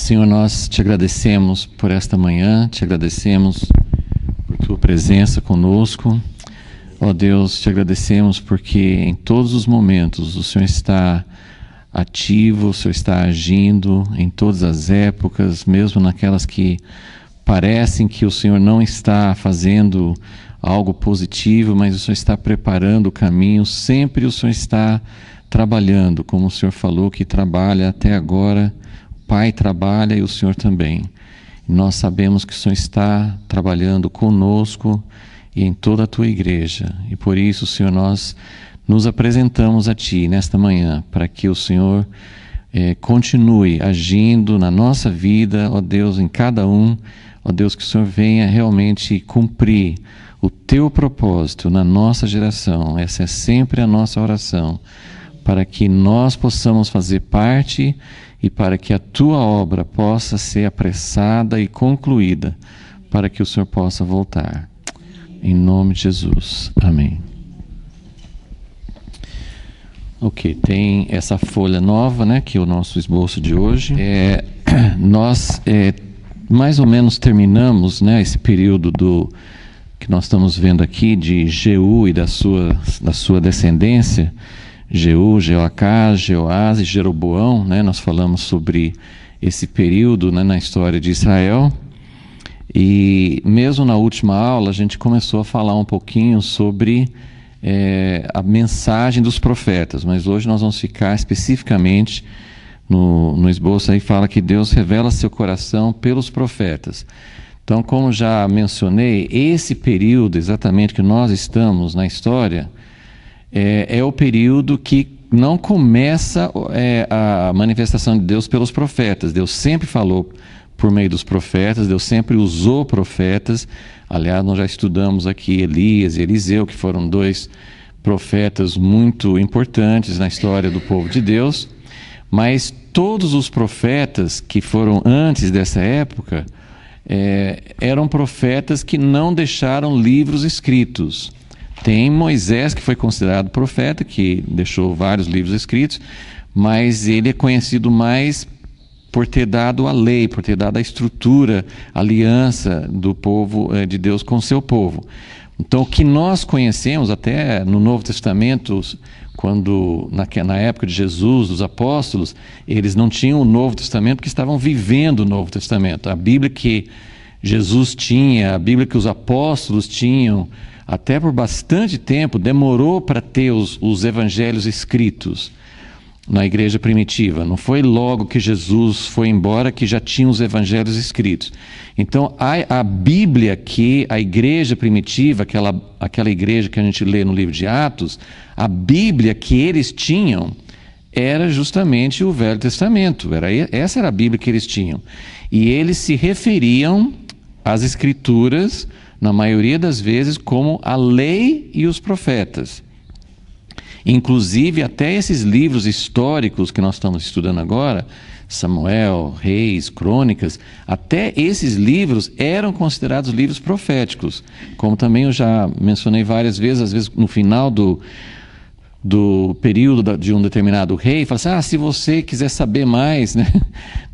Senhor, nós te agradecemos por esta manhã, te agradecemos por tua presença conosco. Ó Deus, te agradecemos porque em todos os momentos o Senhor está ativo, o Senhor está agindo em todas as épocas, mesmo naquelas que parecem que o Senhor não está fazendo algo positivo, mas o Senhor está preparando o caminho, sempre o Senhor está trabalhando, como o Senhor falou que trabalha até agora Pai trabalha e o Senhor também. Nós sabemos que o Senhor está trabalhando conosco e em toda a tua igreja. E por isso, Senhor, nós nos apresentamos a Ti nesta manhã, para que o Senhor eh, continue agindo na nossa vida, ó Deus, em cada um, ó Deus, que o Senhor venha realmente cumprir o Teu propósito na nossa geração. Essa é sempre a nossa oração, para que nós possamos fazer parte e para que a tua obra possa ser apressada e concluída, para que o Senhor possa voltar. Em nome de Jesus. Amém. Ok, tem essa folha nova, né, que é o nosso esboço de hoje. É, nós é, mais ou menos terminamos, né, esse período do que nós estamos vendo aqui de Jeú e da sua da sua descendência. Jeú, Jeoacás, Jeoás e Jeroboão, né? Nós falamos sobre esse período né, na história de Israel. E mesmo na última aula, a gente começou a falar um pouquinho sobre é, a mensagem dos profetas, mas hoje nós vamos ficar especificamente no, no esboço aí, fala que Deus revela seu coração pelos profetas. Então, como já mencionei, esse período exatamente que nós estamos na história é, é o período que não começa é, a manifestação de Deus pelos profetas. Deus sempre falou por meio dos profetas, Deus sempre usou profetas. Aliás, nós já estudamos aqui Elias e Eliseu, que foram dois profetas muito importantes na história do povo de Deus. Mas todos os profetas que foram antes dessa época é, eram profetas que não deixaram livros escritos. Tem Moisés, que foi considerado profeta, que deixou vários livros escritos, mas ele é conhecido mais por ter dado a lei, por ter dado a estrutura, a aliança do povo eh, de Deus com o seu povo. Então, o que nós conhecemos até no Novo Testamento, quando na, na, época de Jesus, dos apóstolos, eles não tinham o Novo Testamento porque estavam vivendo o Novo Testamento. A Bíblia que Jesus tinha, a Bíblia que os apóstolos tinham, até por bastante tempo, demorou para ter os, os evangelhos escritos na igreja primitiva. Não foi logo que Jesus foi embora que já tinha os evangelhos escritos. Então, a, a, Bíblia que a igreja primitiva, aquela, aquela igreja que a gente lê no livro de Atos, a Bíblia que eles tinham era justamente o Velho Testamento. Era, essa era a Bíblia que eles tinham. E eles se referiam às Escrituras na maioria das vezes, como a lei e os profetas. Inclusive, até esses livros históricos que nós estamos estudando agora, Samuel, Reis, Crônicas, até esses livros eram considerados livros proféticos. Como também eu já mencionei várias vezes, às vezes no final do, do período de um determinado rei, fala assim, ah, se você quiser saber mais, né,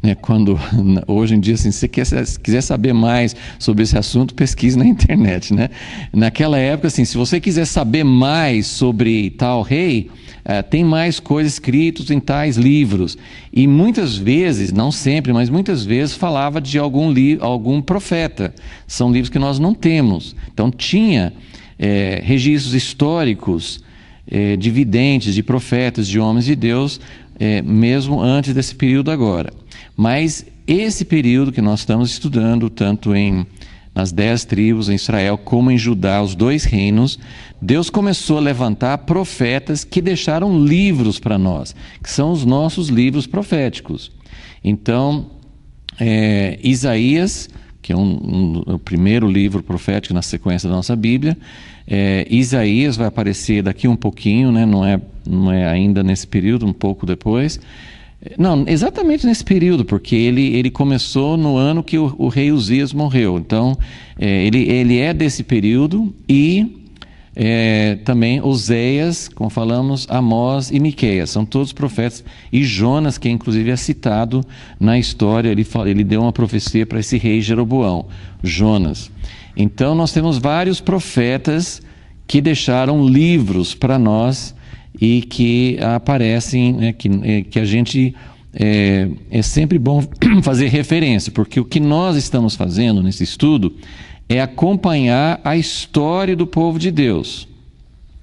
né? Quando hoje em dia, assim, se você quer, se quiser saber mais sobre esse assunto, pesquise na internet, né? Naquela época, assim, se você quiser saber mais sobre tal rei, eh, tem mais coisas escritas em tais livros. E muitas vezes, não sempre, mas muitas vezes falava de algum li algum profeta. São livros que nós não temos. Então tinha é, registros históricos é, de videntes, de profetas, de homens de Deus, é, mesmo antes desse período agora. Mas esse período que nós estamos estudando, tanto em nas dez tribos em Israel, como em Judá, os dois reinos, Deus começou a levantar profetas que deixaram livros para nós, que são os nossos livros proféticos. Então, é, Isaías que é um, um, o primeiro livro profético na sequência da nossa Bíblia. É, Isaías vai aparecer daqui um pouquinho, né? não, é, não é ainda nesse período, um pouco depois. Não, exatamente nesse período, porque ele, ele começou no ano que o, o rei Uzias morreu. Então, é, ele, ele é desse período e é, também Oséias, como falamos, Amós e Miqueias, são todos profetas, e Jonas, que é, inclusive é citado na história, ele, fala, ele deu uma profecia para esse rei Jeroboão, Jonas. Então nós temos vários profetas que deixaram livros para nós e que aparecem, né, que, é, que a gente é, é sempre bom fazer referência, porque o que nós estamos fazendo nesse estudo é acompanhar a história do povo de Deus.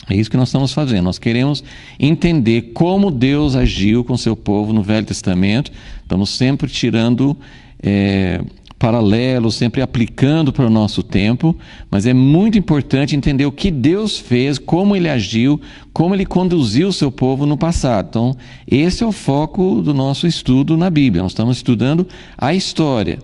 É isso que nós estamos fazendo. Nós queremos entender como Deus agiu com seu povo no Velho Testamento. Estamos sempre tirando é, paralelos, sempre aplicando para o nosso tempo, mas é muito importante entender o que Deus fez, como ele agiu, como ele conduziu o seu povo no passado. Então, esse é o foco do nosso estudo na Bíblia. Nós estamos estudando a história.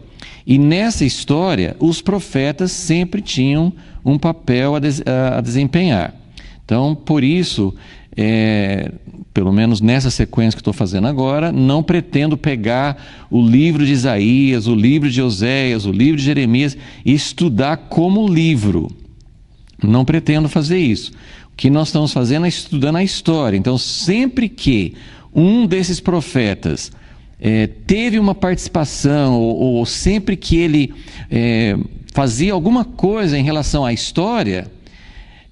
E nessa história, os profetas sempre tinham um papel a, des a desempenhar. Então, por isso, é, pelo menos nessa sequência que estou fazendo agora, não pretendo pegar o livro de Isaías, o livro de Oséias, o livro de Jeremias e estudar como livro. Não pretendo fazer isso. O que nós estamos fazendo é estudando a história. Então, sempre que um desses profetas é, teve uma participação, ou, ou sempre que ele é, fazia alguma coisa em relação à história,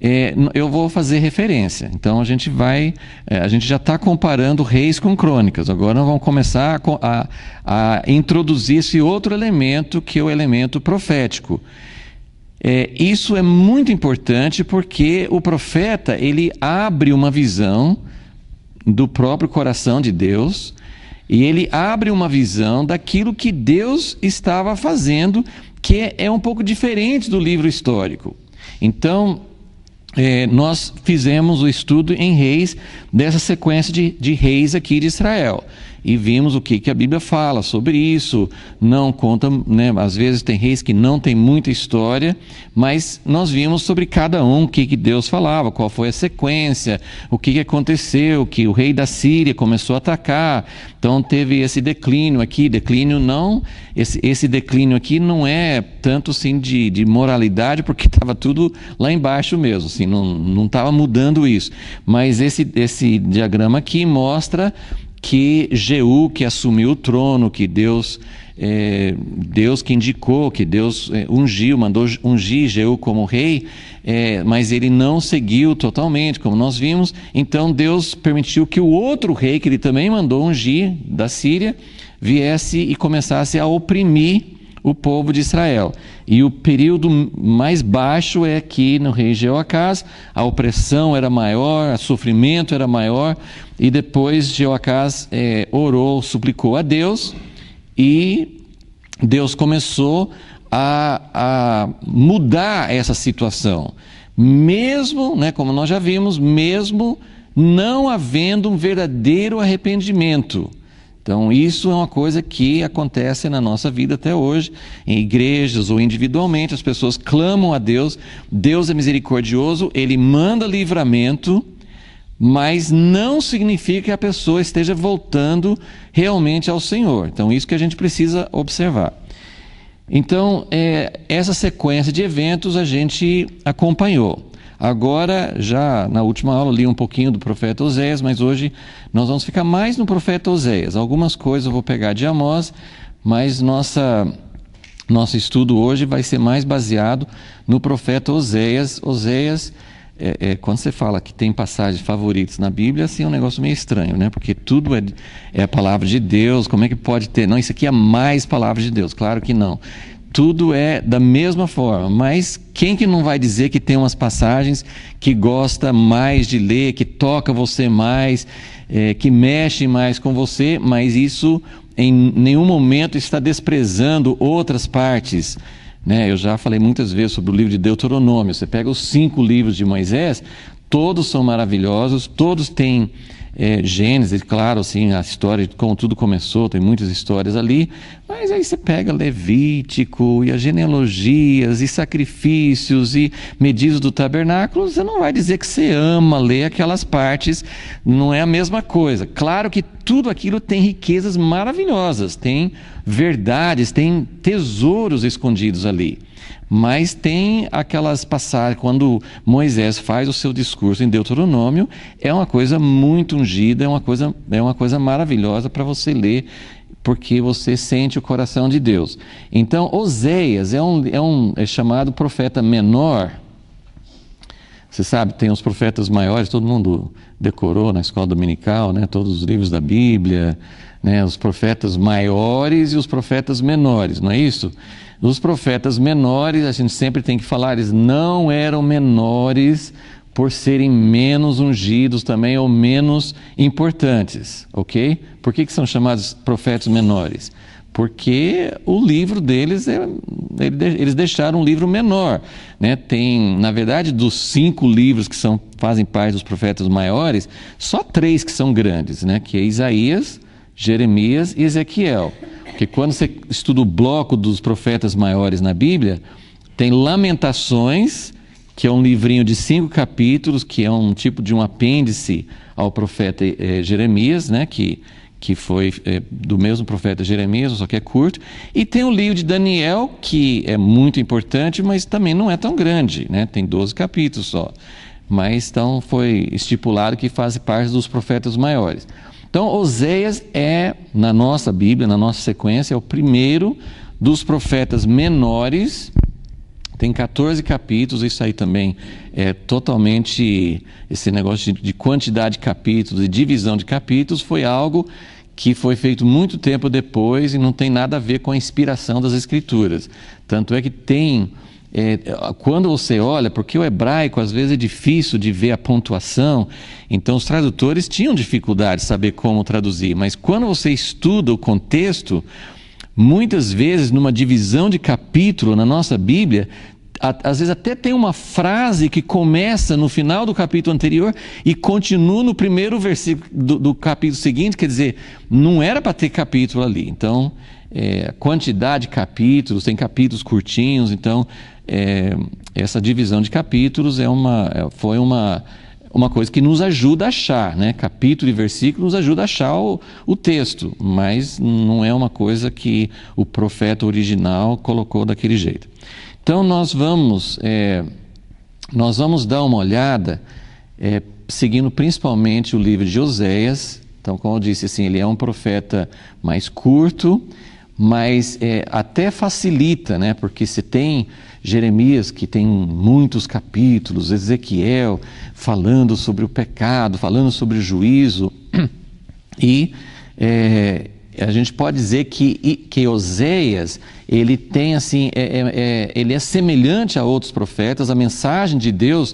é, eu vou fazer referência. Então a gente vai, é, a gente já está comparando reis com crônicas. Agora nós vamos começar a, a, a introduzir esse outro elemento que é o elemento profético. É, isso é muito importante porque o profeta ele abre uma visão do próprio coração de Deus e ele abre uma visão daquilo que Deus estava fazendo, que é um pouco diferente do livro histórico. Então, é, nós fizemos o estudo em reis, dessa sequência de, de reis aqui de Israel e vimos o que, que a Bíblia fala sobre isso. Não conta, né? às vezes tem reis que não tem muita história, mas nós vimos sobre cada um o que, que Deus falava, qual foi a sequência, o que, que aconteceu, que o rei da Síria começou a atacar. Então teve esse declínio aqui, declínio não, esse, esse declínio aqui não é tanto assim de, de moralidade, porque estava tudo lá embaixo mesmo, assim, não estava mudando isso. Mas esse, esse diagrama aqui mostra que Jeú que assumiu o trono, que Deus é, Deus que indicou, que Deus é, ungiu, mandou ungir Jeú como rei, é, mas ele não seguiu totalmente, como nós vimos. Então Deus permitiu que o outro rei, que ele também mandou ungir, da Síria, viesse e começasse a oprimir o povo de Israel. E o período mais baixo é aqui no rei Jeoacás, a opressão era maior, o sofrimento era maior, e depois Jeoacás é, orou, suplicou a Deus, e Deus começou a, a mudar essa situação. Mesmo, né, como nós já vimos, mesmo não havendo um verdadeiro arrependimento. Então, isso é uma coisa que acontece na nossa vida até hoje, em igrejas ou individualmente, as pessoas clamam a Deus, Deus é misericordioso, ele manda livramento, mas não significa que a pessoa esteja voltando realmente ao Senhor. Então, isso que a gente precisa observar. Então, é, essa sequência de eventos a gente acompanhou. Agora, já na última aula, li um pouquinho do profeta Oséias, mas hoje nós vamos ficar mais no profeta Oséias. Algumas coisas eu vou pegar de Amós, mas nossa, nosso estudo hoje vai ser mais baseado no profeta Oséias. Oséias, é, é, quando você fala que tem passagens favoritas na Bíblia, assim é um negócio meio estranho, né? Porque tudo é, é a palavra de Deus, como é que pode ter? Não, isso aqui é mais palavra de Deus, claro que não tudo é da mesma forma, mas quem que não vai dizer que tem umas passagens que gosta mais de ler, que toca você mais, é, que mexe mais com você, mas isso em nenhum momento está desprezando outras partes. Né? Eu já falei muitas vezes sobre o livro de Deuteronômio. Você pega os cinco livros de Moisés, todos são maravilhosos, todos têm é, Gênesis, claro, assim, a história de como tudo começou, tem muitas histórias ali, mas aí você pega Levítico e as genealogias e sacrifícios e medidas do tabernáculo, você não vai dizer que você ama ler aquelas partes, não é a mesma coisa. Claro que tudo aquilo tem riquezas maravilhosas, tem verdades, tem tesouros escondidos ali. Mas tem aquelas passagens, quando Moisés faz o seu discurso em Deuteronômio, é uma coisa muito ungida, é uma coisa, é uma coisa maravilhosa para você ler, porque você sente o coração de Deus. Então, Oséias é um, é um é chamado profeta menor. Você sabe, tem os profetas maiores, todo mundo decorou na escola dominical, né? todos os livros da Bíblia, né? os profetas maiores e os profetas menores, não é isso? Os profetas menores, a gente sempre tem que falar, eles não eram menores por serem menos ungidos também ou menos importantes, ok? Por que, que são chamados profetas menores? Porque o livro deles, é, eles deixaram um livro menor. Né? Tem, na verdade, dos cinco livros que são, fazem parte dos profetas maiores, só três que são grandes, né? que é Isaías, Jeremias e Ezequiel. Porque quando você estuda o bloco dos profetas maiores na Bíblia, tem Lamentações, que é um livrinho de cinco capítulos, que é um tipo de um apêndice ao profeta eh, Jeremias, né? que, que foi eh, do mesmo profeta Jeremias, só que é curto. E tem o livro de Daniel, que é muito importante, mas também não é tão grande, né? tem 12 capítulos só. Mas então foi estipulado que faz parte dos profetas maiores. Então, Oséias é, na nossa Bíblia, na nossa sequência, é o primeiro dos profetas menores. Tem 14 capítulos, isso aí também é totalmente. Esse negócio de, de quantidade de capítulos e divisão de capítulos foi algo que foi feito muito tempo depois e não tem nada a ver com a inspiração das Escrituras. Tanto é que tem é, quando você olha, porque o hebraico às vezes é difícil de ver a pontuação, então os tradutores tinham dificuldade de saber como traduzir, mas quando você estuda o contexto, muitas vezes numa divisão de capítulo na nossa Bíblia, às vezes até tem uma frase que começa no final do capítulo anterior e continua no primeiro versículo do, do capítulo seguinte, quer dizer, não era para ter capítulo ali. Então, é, quantidade de capítulos, tem capítulos curtinhos, então é, essa divisão de capítulos é uma, é, foi uma, uma coisa que nos ajuda a achar, né? Capítulo e versículo nos ajuda a achar o, o texto, mas não é uma coisa que o profeta original colocou daquele jeito. Então nós vamos, é, nós vamos dar uma olhada, é, seguindo principalmente o livro de Oséias. Então, como eu disse, assim, ele é um profeta mais curto mas é, até facilita, né? Porque se tem Jeremias que tem muitos capítulos, Ezequiel falando sobre o pecado, falando sobre o juízo, e é, a gente pode dizer que, que Oséias ele tem assim, é, é, é, ele é semelhante a outros profetas, a mensagem de Deus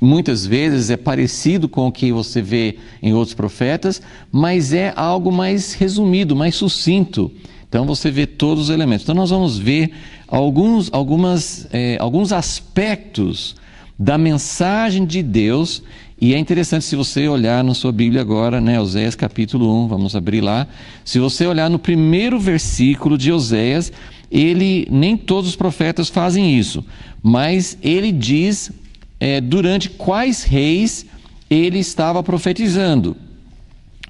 muitas vezes é parecido com o que você vê em outros profetas, mas é algo mais resumido, mais sucinto. Então você vê todos os elementos. Então nós vamos ver alguns, algumas, é, alguns aspectos da mensagem de Deus. E é interessante se você olhar na sua Bíblia agora, né, Oséias capítulo 1, vamos abrir lá. Se você olhar no primeiro versículo de Oséias, ele, nem todos os profetas fazem isso, mas ele diz é, durante quais reis ele estava profetizando.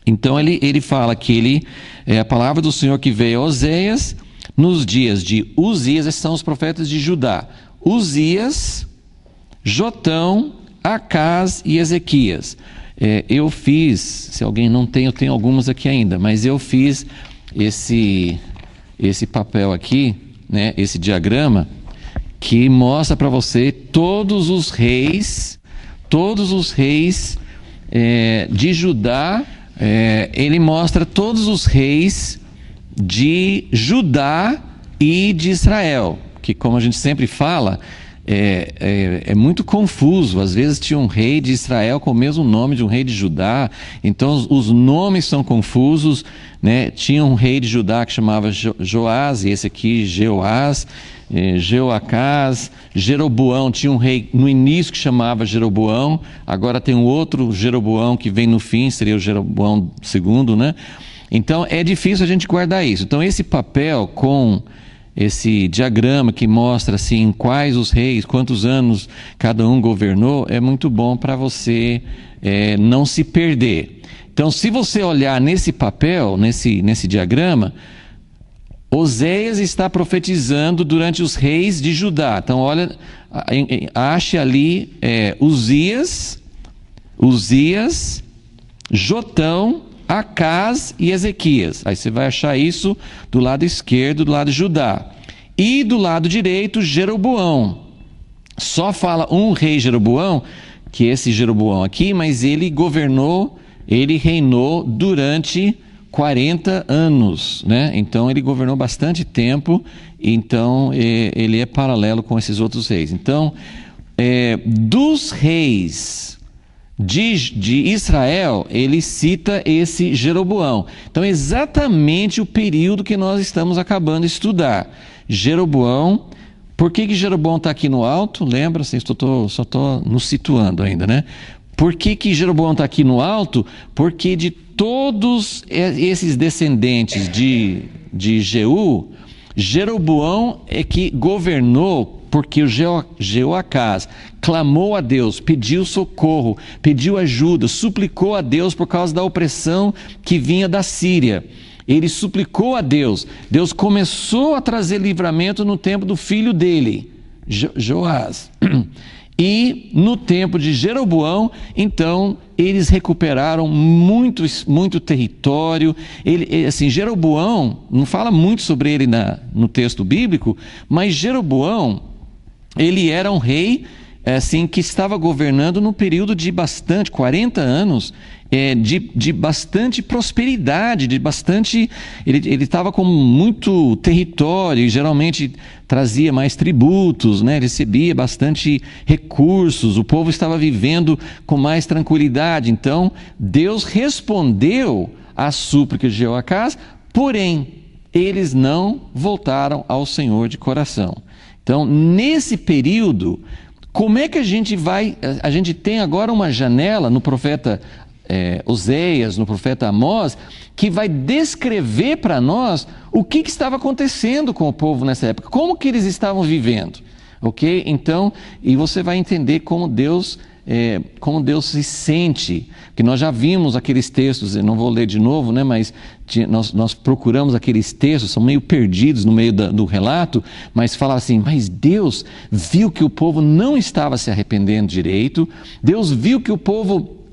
Então ele, ele fala que ele é a palavra do Senhor que veio a Oséias nos dias de Uzias, esses são os profetas de Judá. Uzias, Jotão, Acas e Ezequias. É, eu fiz, se alguém não tem, eu tenho algumas aqui ainda, mas eu fiz esse, esse papel aqui, né, esse diagrama, que mostra para você todos os reis, todos os reis é, de Judá é, ele mostra todos os reis de Judá e de Israel, que, como a gente sempre fala, é, é, é, muito confuso. Às vezes tinha um rei de Israel com o mesmo nome de um rei de Judá, então os, os nomes são confusos. Né? Tinha um rei de Judá que chamava jo, Joás, e esse aqui Jeoás, eh, Jeoacás, Jeroboão tinha um rei no início que chamava Jeroboão, agora tem um outro Jeroboão que vem no fim, seria o Jeroboão II, né? Então é difícil a gente guardar isso. Então esse papel com esse diagrama que mostra assim quais os reis, quantos anos cada um governou, é muito bom para você é, não se perder. Então, se você olhar nesse papel, nesse, nesse diagrama, Oséias está profetizando durante os reis de Judá. Então, olha, ache ali é, Uzias, Uzias, Jotão, Acás e Ezequias. Aí você vai achar isso do lado esquerdo, do lado de Judá. E do lado direito, Jeroboão. Só fala um rei Jeroboão, que é esse Jeroboão aqui, mas ele governou, ele reinou durante 40 anos, né? Então ele governou bastante tempo, então eh, ele é paralelo com esses outros reis. Então, é, dos reis de, de, Israel, ele cita esse Jeroboão. Então, exatamente o período que nós estamos acabando de estudar. Jeroboão. Por que, que Jeroboão está aqui no alto? Lembra? Assim, só estou só estou nos situando ainda, né? Por que, que Jeroboão está aqui no alto? Porque de todos esses descendentes de, de Jeú, Jeroboão é que governou porque o Jeoacás clamou a Deus, pediu socorro, pediu ajuda, suplicou a Deus por causa da opressão que vinha da Síria. Ele suplicou a Deus. Deus começou a trazer livramento no tempo do filho dele, Joás. E no tempo de Jeroboão, então, eles recuperaram muito, muito território. Ele, eh, assim, Jeroboão, não fala muito sobre ele na, no texto bíblico, mas Jeroboão, ele era um rei é assim, que estava governando num período de bastante, 40 anos, é, de, de bastante prosperidade, de bastante. Ele estava com muito território e geralmente trazia mais tributos, né? recebia bastante recursos, o povo estava vivendo com mais tranquilidade. Então, Deus respondeu às súplica de Jeoacás, porém, eles não voltaram ao Senhor de coração. Então, nesse período, como é que a gente vai. A gente tem agora uma janela no profeta é, Oséias, no profeta Amós, que vai descrever para nós o que, que, estava acontecendo com o povo nessa época, como que eles estavam vivendo. Ok? Então, e você vai entender como Deus é, como Deus se sente, que nós já vimos aqueles textos, não vou ler de novo, né, mas nós, nós procuramos aqueles textos, são meio perdidos no meio da, do relato, mas fala assim: mas Deus viu que o povo não estava se arrependendo direito, Deus viu que o povo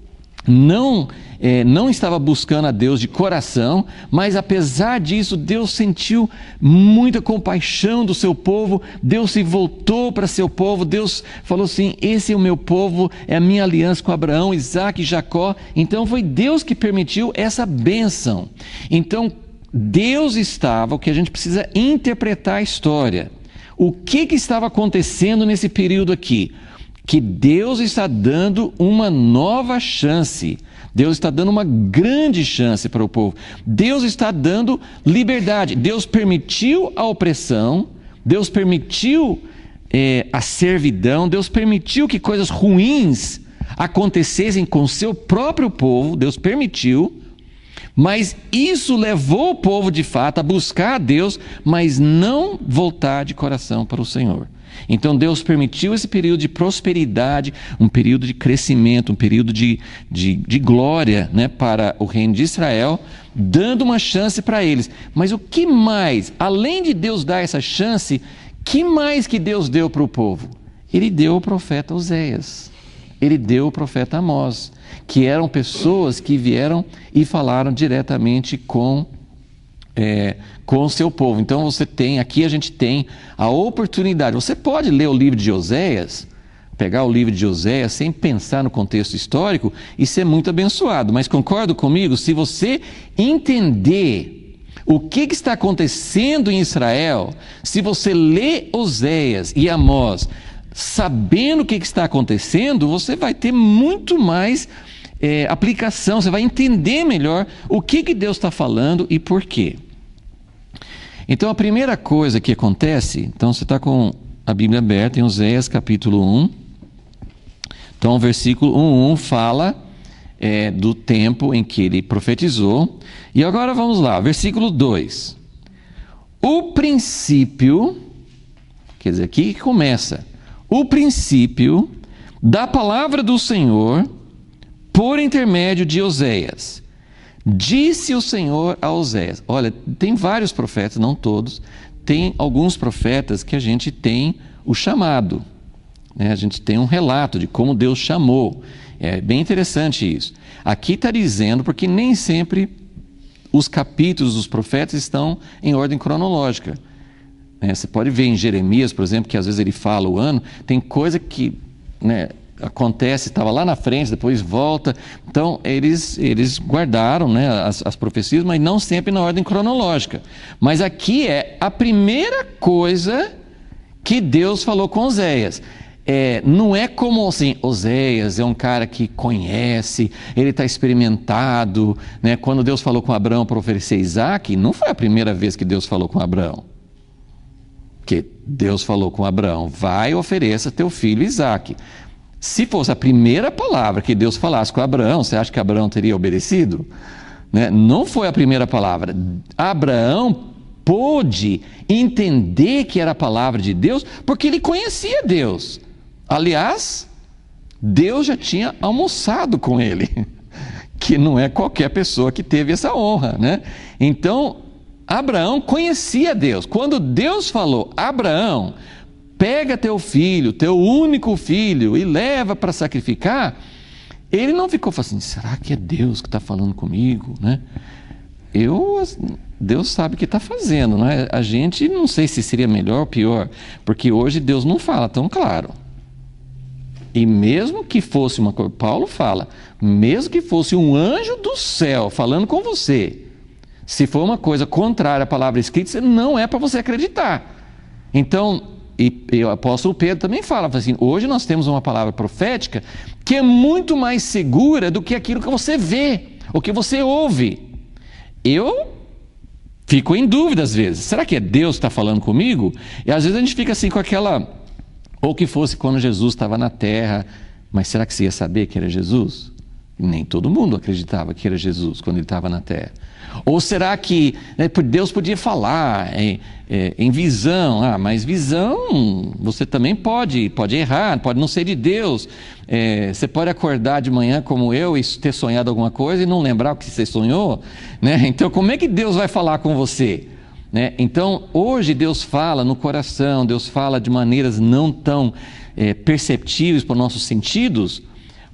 não, é, não estava buscando a Deus de coração, mas apesar disso, Deus sentiu muita compaixão do seu povo, Deus se voltou para seu povo, Deus falou assim: Esse é o meu povo, é a minha aliança com Abraão, Isaac e Jacó. Então foi Deus que permitiu essa bênção. Então Deus estava, o que a gente precisa interpretar a história. O que, que estava acontecendo nesse período aqui? que Deus está dando uma nova chance. Deus está dando uma grande chance para o povo. Deus está dando liberdade. Deus permitiu a opressão, Deus permitiu é, a servidão, Deus permitiu que coisas ruins acontecessem com seu próprio povo, Deus permitiu. Mas isso levou o povo de fato a buscar a Deus, mas não voltar de coração para o Senhor. Então Deus permitiu esse período de prosperidade, um período de crescimento, um período de, de, de glória né, para o reino de Israel, dando uma chance para eles. Mas o que mais, além de Deus dar essa chance, que mais que Deus deu para o povo? Ele deu o profeta Oséias, ele deu o profeta Amós, que eram pessoas que vieram e falaram diretamente com é, com o seu povo. Então você tem, aqui a gente tem a oportunidade. Você pode ler o livro de Oséias, pegar o livro de Oséias sem pensar no contexto histórico e ser muito abençoado. Mas concordo comigo, se você entender o que, que, está acontecendo em Israel, se você lê Oséias e Amós, sabendo o que, que está acontecendo, você vai ter muito mais é, aplicação, você vai entender melhor o que, que Deus está falando e por quê. Então a primeira coisa que acontece, então você está com a Bíblia aberta em Oséias capítulo 1. Então o versículo 1, fala é, do tempo em que ele profetizou. E agora vamos lá, versículo 2. O princípio, quer dizer, aqui que começa. O princípio da palavra do Senhor por intermédio de Oséias. Disse o Senhor a Oséias: Olha, tem vários profetas, não todos, tem alguns profetas que a gente tem o chamado. Né? A gente tem um relato de como Deus chamou. É bem interessante isso. Aqui está dizendo, porque nem sempre os capítulos dos profetas estão em ordem cronológica. Né? Você pode ver em Jeremias, por exemplo, que às vezes ele fala o ano, tem coisa que né, acontece, estava lá na frente, depois volta. Então, eles, eles guardaram né, as, as profecias, mas não sempre na ordem cronológica. Mas aqui é a primeira coisa que Deus falou com Oséias. É, não é como assim, Oséias é um cara que conhece, ele está experimentado. Né? Quando Deus falou com Abraão para oferecer Isaac, não foi a primeira vez que Deus falou com Abraão. Porque Deus falou com Abraão: vai e ofereça teu filho Isaac. Se fosse a primeira palavra que Deus falasse com Abraão, você acha que Abraão teria obedecido? Né? Não foi a primeira palavra. Abraão pôde entender que era a palavra de Deus, porque ele conhecia Deus. Aliás, Deus já tinha almoçado com ele, que não é qualquer pessoa que teve essa honra, né? Então, Abraão conhecia Deus. Quando Deus falou, Abraão, pega teu filho, teu único filho, e leva para sacrificar, ele não ficou assim, será que é Deus que está falando comigo, né? Eu, assim, Deus sabe o que está fazendo, né? A gente não sei se seria melhor ou pior, porque hoje Deus não fala tão claro. E mesmo que fosse uma coisa, Paulo fala, mesmo que fosse um anjo do céu falando com você, se for uma coisa contrária à palavra escrita, não é para você acreditar. Então, e, e, o apóstolo Pedro também fala, fala assim: hoje nós temos uma palavra profética que é muito mais segura do que aquilo que você vê, o que você ouve. Eu fico em dúvida às vezes: será que é Deus que está falando comigo? E às vezes a gente fica assim com aquela. Ou que fosse quando Jesus estava na terra, mas será que você ia saber que era Jesus? Nem todo mundo acreditava que era Jesus quando ele estava na terra. Ou será que né, Deus podia falar em, é, é, em, visão? Ah, mas visão você também pode, pode errar, pode não ser de Deus. É, você pode acordar de manhã como eu e ter sonhado alguma coisa e não lembrar o que você sonhou. Né? Então, como é que Deus vai falar com você? Né? Então, hoje Deus fala no coração, Deus fala de maneiras não tão é, perceptíveis para os nossos sentidos,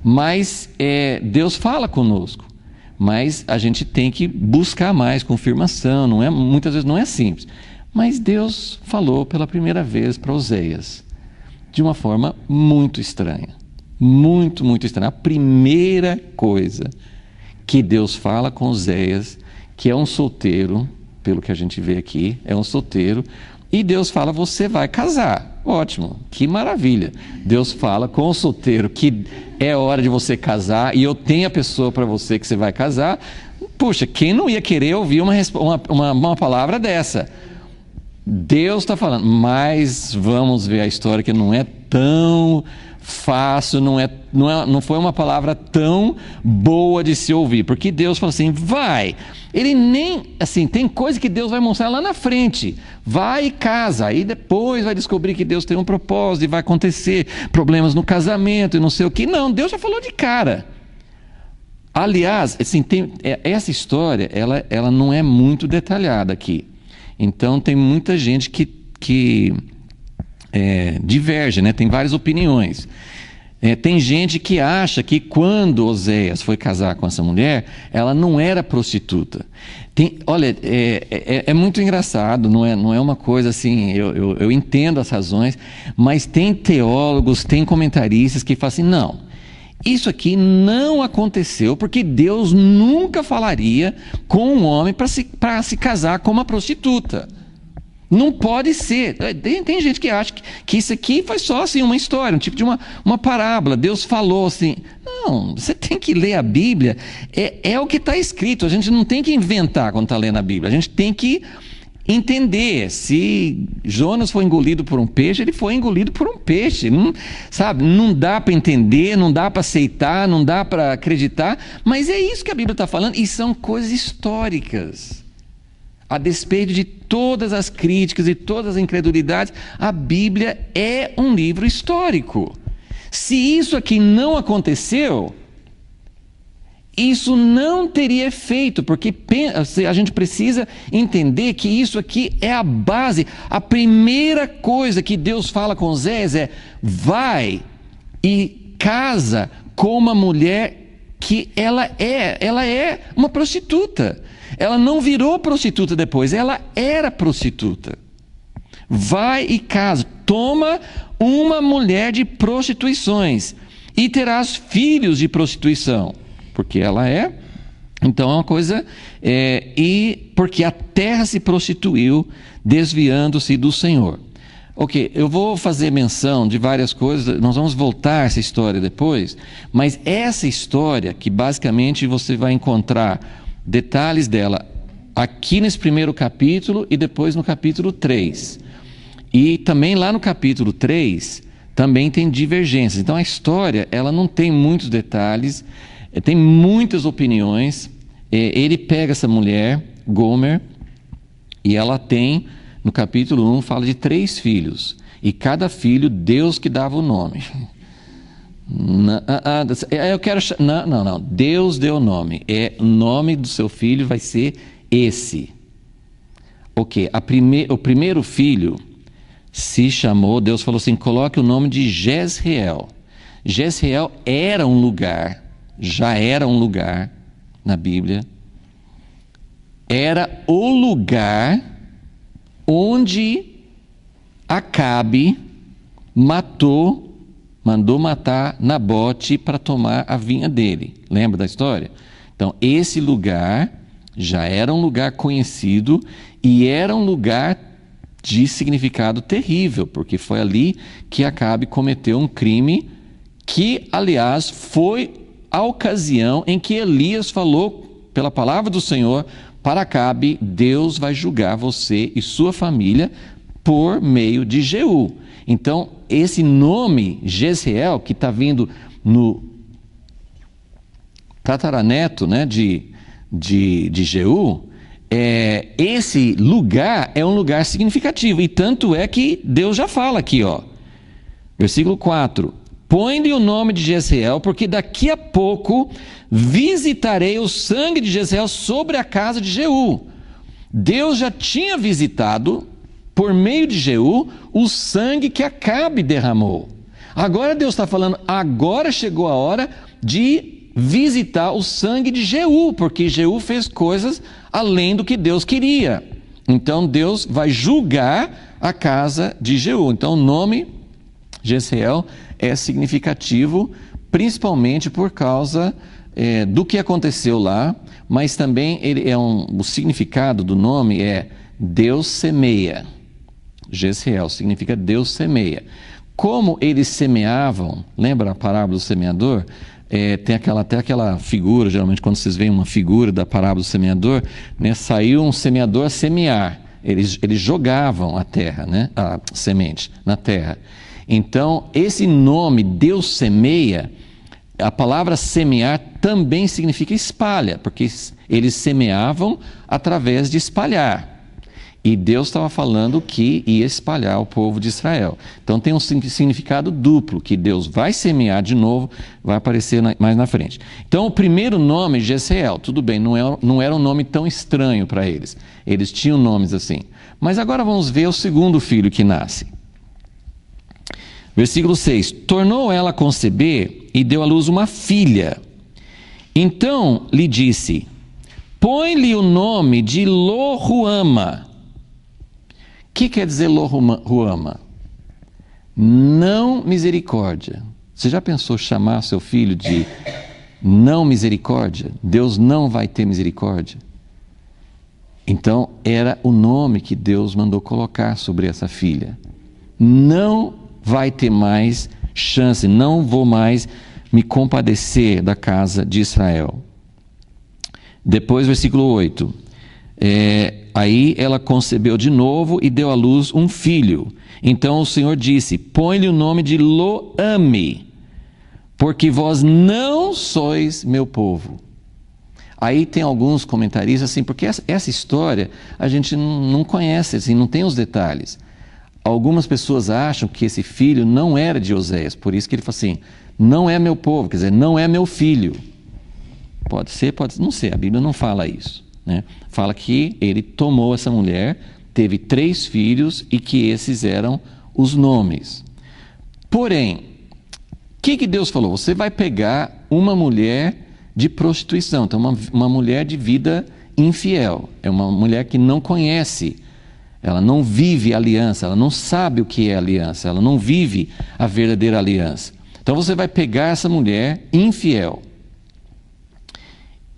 mas é, Deus fala conosco. Mas a gente tem que buscar mais confirmação, não é, muitas vezes não é simples. Mas Deus falou pela primeira vez para Oséias de uma forma muito estranha. Muito, muito estranha. A primeira coisa que Deus fala com Oséias, que é um solteiro, pelo que a gente vê aqui, é um solteiro, e Deus fala: você vai casar. Ótimo, que maravilha. Deus fala com o solteiro que é hora de você casar e eu tenho a pessoa para você que você vai casar. Puxa, quem não ia querer ouvir uma, uma, uma, uma palavra dessa? Deus está falando, mas vamos ver a história que não é tão fácil, não, é, não, é, não foi uma palavra tão boa de se ouvir, porque Deus falou assim: vai. Ele nem, assim, tem coisa que Deus vai mostrar lá na frente. Vai e casa, aí depois vai descobrir que Deus tem um propósito e vai acontecer problemas no casamento e não sei o que. Não, Deus já falou de cara. Aliás, assim, tem, é, essa história, ela, ela não é muito detalhada aqui. Então, tem muita gente que, que é, diverge, né? tem várias opiniões. É, tem gente que acha que quando Oséias foi casar com essa mulher, ela não era prostituta. Tem, olha, é, é, é, muito engraçado, não é, não é uma coisa assim, eu, eu, eu, entendo as razões, mas tem teólogos, tem comentaristas que falam assim, não, isso aqui não aconteceu porque Deus nunca falaria com um homem para se, se casar com uma prostituta. Não pode ser. É, tem, tem gente que acha que, que, isso aqui foi só assim, uma história, um tipo de uma, uma parábola. Deus falou assim. Não, você tem que ler a Bíblia. É, é o que está escrito. A gente não tem que inventar quando está lendo a Bíblia. A gente tem que entender. Se Jonas foi engolido por um peixe, ele foi engolido por um peixe. Não, sabe? Não dá para entender, não dá para aceitar, não dá para acreditar. Mas é isso que a Bíblia está falando. E são coisas históricas. A despeito de todas as críticas e todas as incredulidades, a Bíblia é um livro histórico. Se isso aqui não aconteceu, isso não teria efeito, porque a gente precisa entender que isso aqui é a base. A primeira coisa que Deus fala com Zés é: vai e casa com uma mulher que ela é, ela é uma prostituta. Ela não virou prostituta depois, ela era prostituta. Vai e casa, toma uma mulher de prostituições e terás filhos de prostituição, porque ela é. Então é uma coisa é, e porque a terra se prostituiu, desviando-se do Senhor. Ok, eu vou fazer menção de várias coisas, nós vamos voltar a essa história depois, mas essa história, que basicamente você vai encontrar detalhes dela aqui nesse primeiro capítulo e depois no capítulo 3. E também lá no capítulo 3 também tem divergências. Então a história, ela não tem muitos detalhes, eh, tem muitas opiniões. Eh, ele pega essa mulher, Gomer, e ela tem, no capítulo 1, fala de três filhos. E cada filho, Deus que dava o nome. Não, ah, ah é, eu quero. Não, não, não. Deus deu nome. É nome do seu filho vai ser esse. Ok. A prime, o primeiro filho se chamou. Deus falou assim: coloque o nome de Jezreel. Jezreel era um lugar. Já era um lugar na Bíblia. Era o lugar onde Acabe matou mandou matar Nabote para tomar a vinha dele. Lembra da história? Então, esse lugar já era um lugar conhecido e era um lugar de significado terrível, porque foi ali que Acabe cometeu um crime que, aliás, foi a ocasião em que Elias falou pela palavra do Senhor para Acabe: Deus vai julgar você e sua família por meio de Jeú. Então, esse nome Jezreel, que está vindo no tataraneto né, de, de, de Jeú, é, esse lugar é um lugar significativo. E tanto é que Deus já fala aqui, ó. Versículo 4. Põe-lhe o nome de Jezreel, porque daqui a pouco visitarei o sangue de Jezreel sobre a casa de Jeú. Deus já tinha visitado por meio de Jeú, o sangue que Acabe derramou. Agora Deus está falando, agora chegou a hora de visitar o sangue de Jeú, porque Jeú fez coisas além do que Deus queria. Então Deus vai julgar a casa de Jeú. Então o nome Jezreel é significativo, principalmente por causa é, do que aconteceu lá, mas também ele é um, o significado do nome é Deus semeia. Gesiel, significa Deus semeia. Como eles semeavam, lembra a parábola do semeador? É, tem aquela, até aquela figura, geralmente quando vocês veem uma figura da parábola do semeador, né, saiu um semeador a semear. Eles, eles jogavam a terra, né, a semente na terra. Então, esse nome, Deus semeia, a palavra semear também significa espalha, porque eles semeavam através de espalhar. E Deus estava falando que ia espalhar o povo de Israel. Então tem um significado duplo, que Deus vai semear de novo, vai aparecer mais na frente. Então o primeiro nome, Gesiel, tudo bem, não era, é, não era um nome tão estranho para eles. Eles tinham nomes assim. Mas agora vamos ver o segundo filho que nasce. Versículo 6: Tornou ela a conceber e deu à luz uma filha. Então lhe disse: Põe-lhe o nome de Loruama que quer dizer lo ruama? Não misericórdia. Você já pensou chamar seu filho de não misericórdia? Deus não vai ter misericórdia. Então, era o nome que Deus mandou colocar sobre essa filha. Não vai ter mais chance, não vou mais me compadecer da casa de Israel. Depois, versículo 8. É, Aí ela concebeu de novo e deu à luz um filho. Então o Senhor disse: Põe-lhe o nome de Loame, porque vós não sois meu povo. Aí tem alguns comentaristas assim, porque essa, essa história a gente não, não conhece, assim, não tem os detalhes. Algumas pessoas acham que esse filho não era de Oséias, por isso que ele fala assim: não é meu povo, quer dizer, não é meu filho. Pode ser, pode ser, não sei, a Bíblia não fala isso. Né? Fala que ele tomou essa mulher, teve três filhos e que esses eram os nomes. Porém, o que, que Deus falou? Você vai pegar uma mulher de prostituição, então uma, uma mulher de vida infiel, é uma mulher que não conhece, ela não vive aliança, ela não sabe o que é aliança, ela não vive a verdadeira aliança. Então você vai pegar essa mulher infiel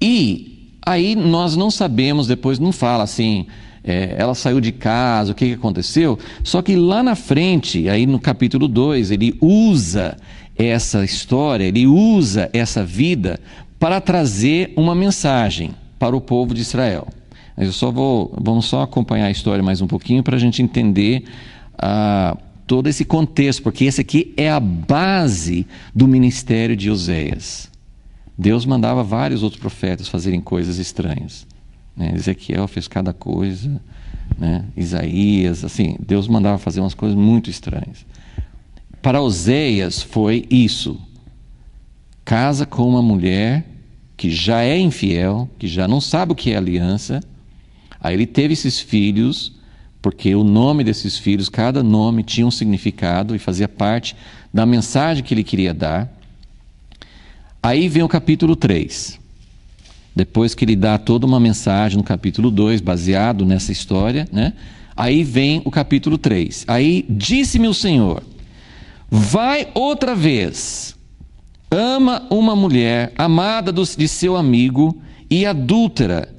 e Aí nós não sabemos, depois não fala assim, é, ela saiu de casa, o que, que aconteceu. Só que lá na frente, aí no capítulo 2, ele usa essa história, ele usa essa vida para trazer uma mensagem para o povo de Israel. Mas Eu só vou, vamos só acompanhar a história mais um pouquinho para a gente entender ah, todo esse contexto, porque esse aqui é a base do ministério de Oséias. Deus mandava vários outros profetas fazerem coisas estranhas. Né? Ezequiel fez cada coisa, né? Isaías, assim, Deus mandava fazer umas coisas muito estranhas. Para Oséias foi isso: casa com uma mulher que já é infiel, que já não sabe o que é aliança. Aí ele teve esses filhos, porque o nome desses filhos, cada nome tinha um significado e fazia parte da mensagem que ele queria dar. Aí vem o capítulo 3. Depois que ele dá toda uma mensagem no capítulo 2, baseado nessa história, né? Aí vem o capítulo 3. Aí disse-me o Senhor: Vai outra vez, ama uma mulher amada do, de seu amigo e adúltera,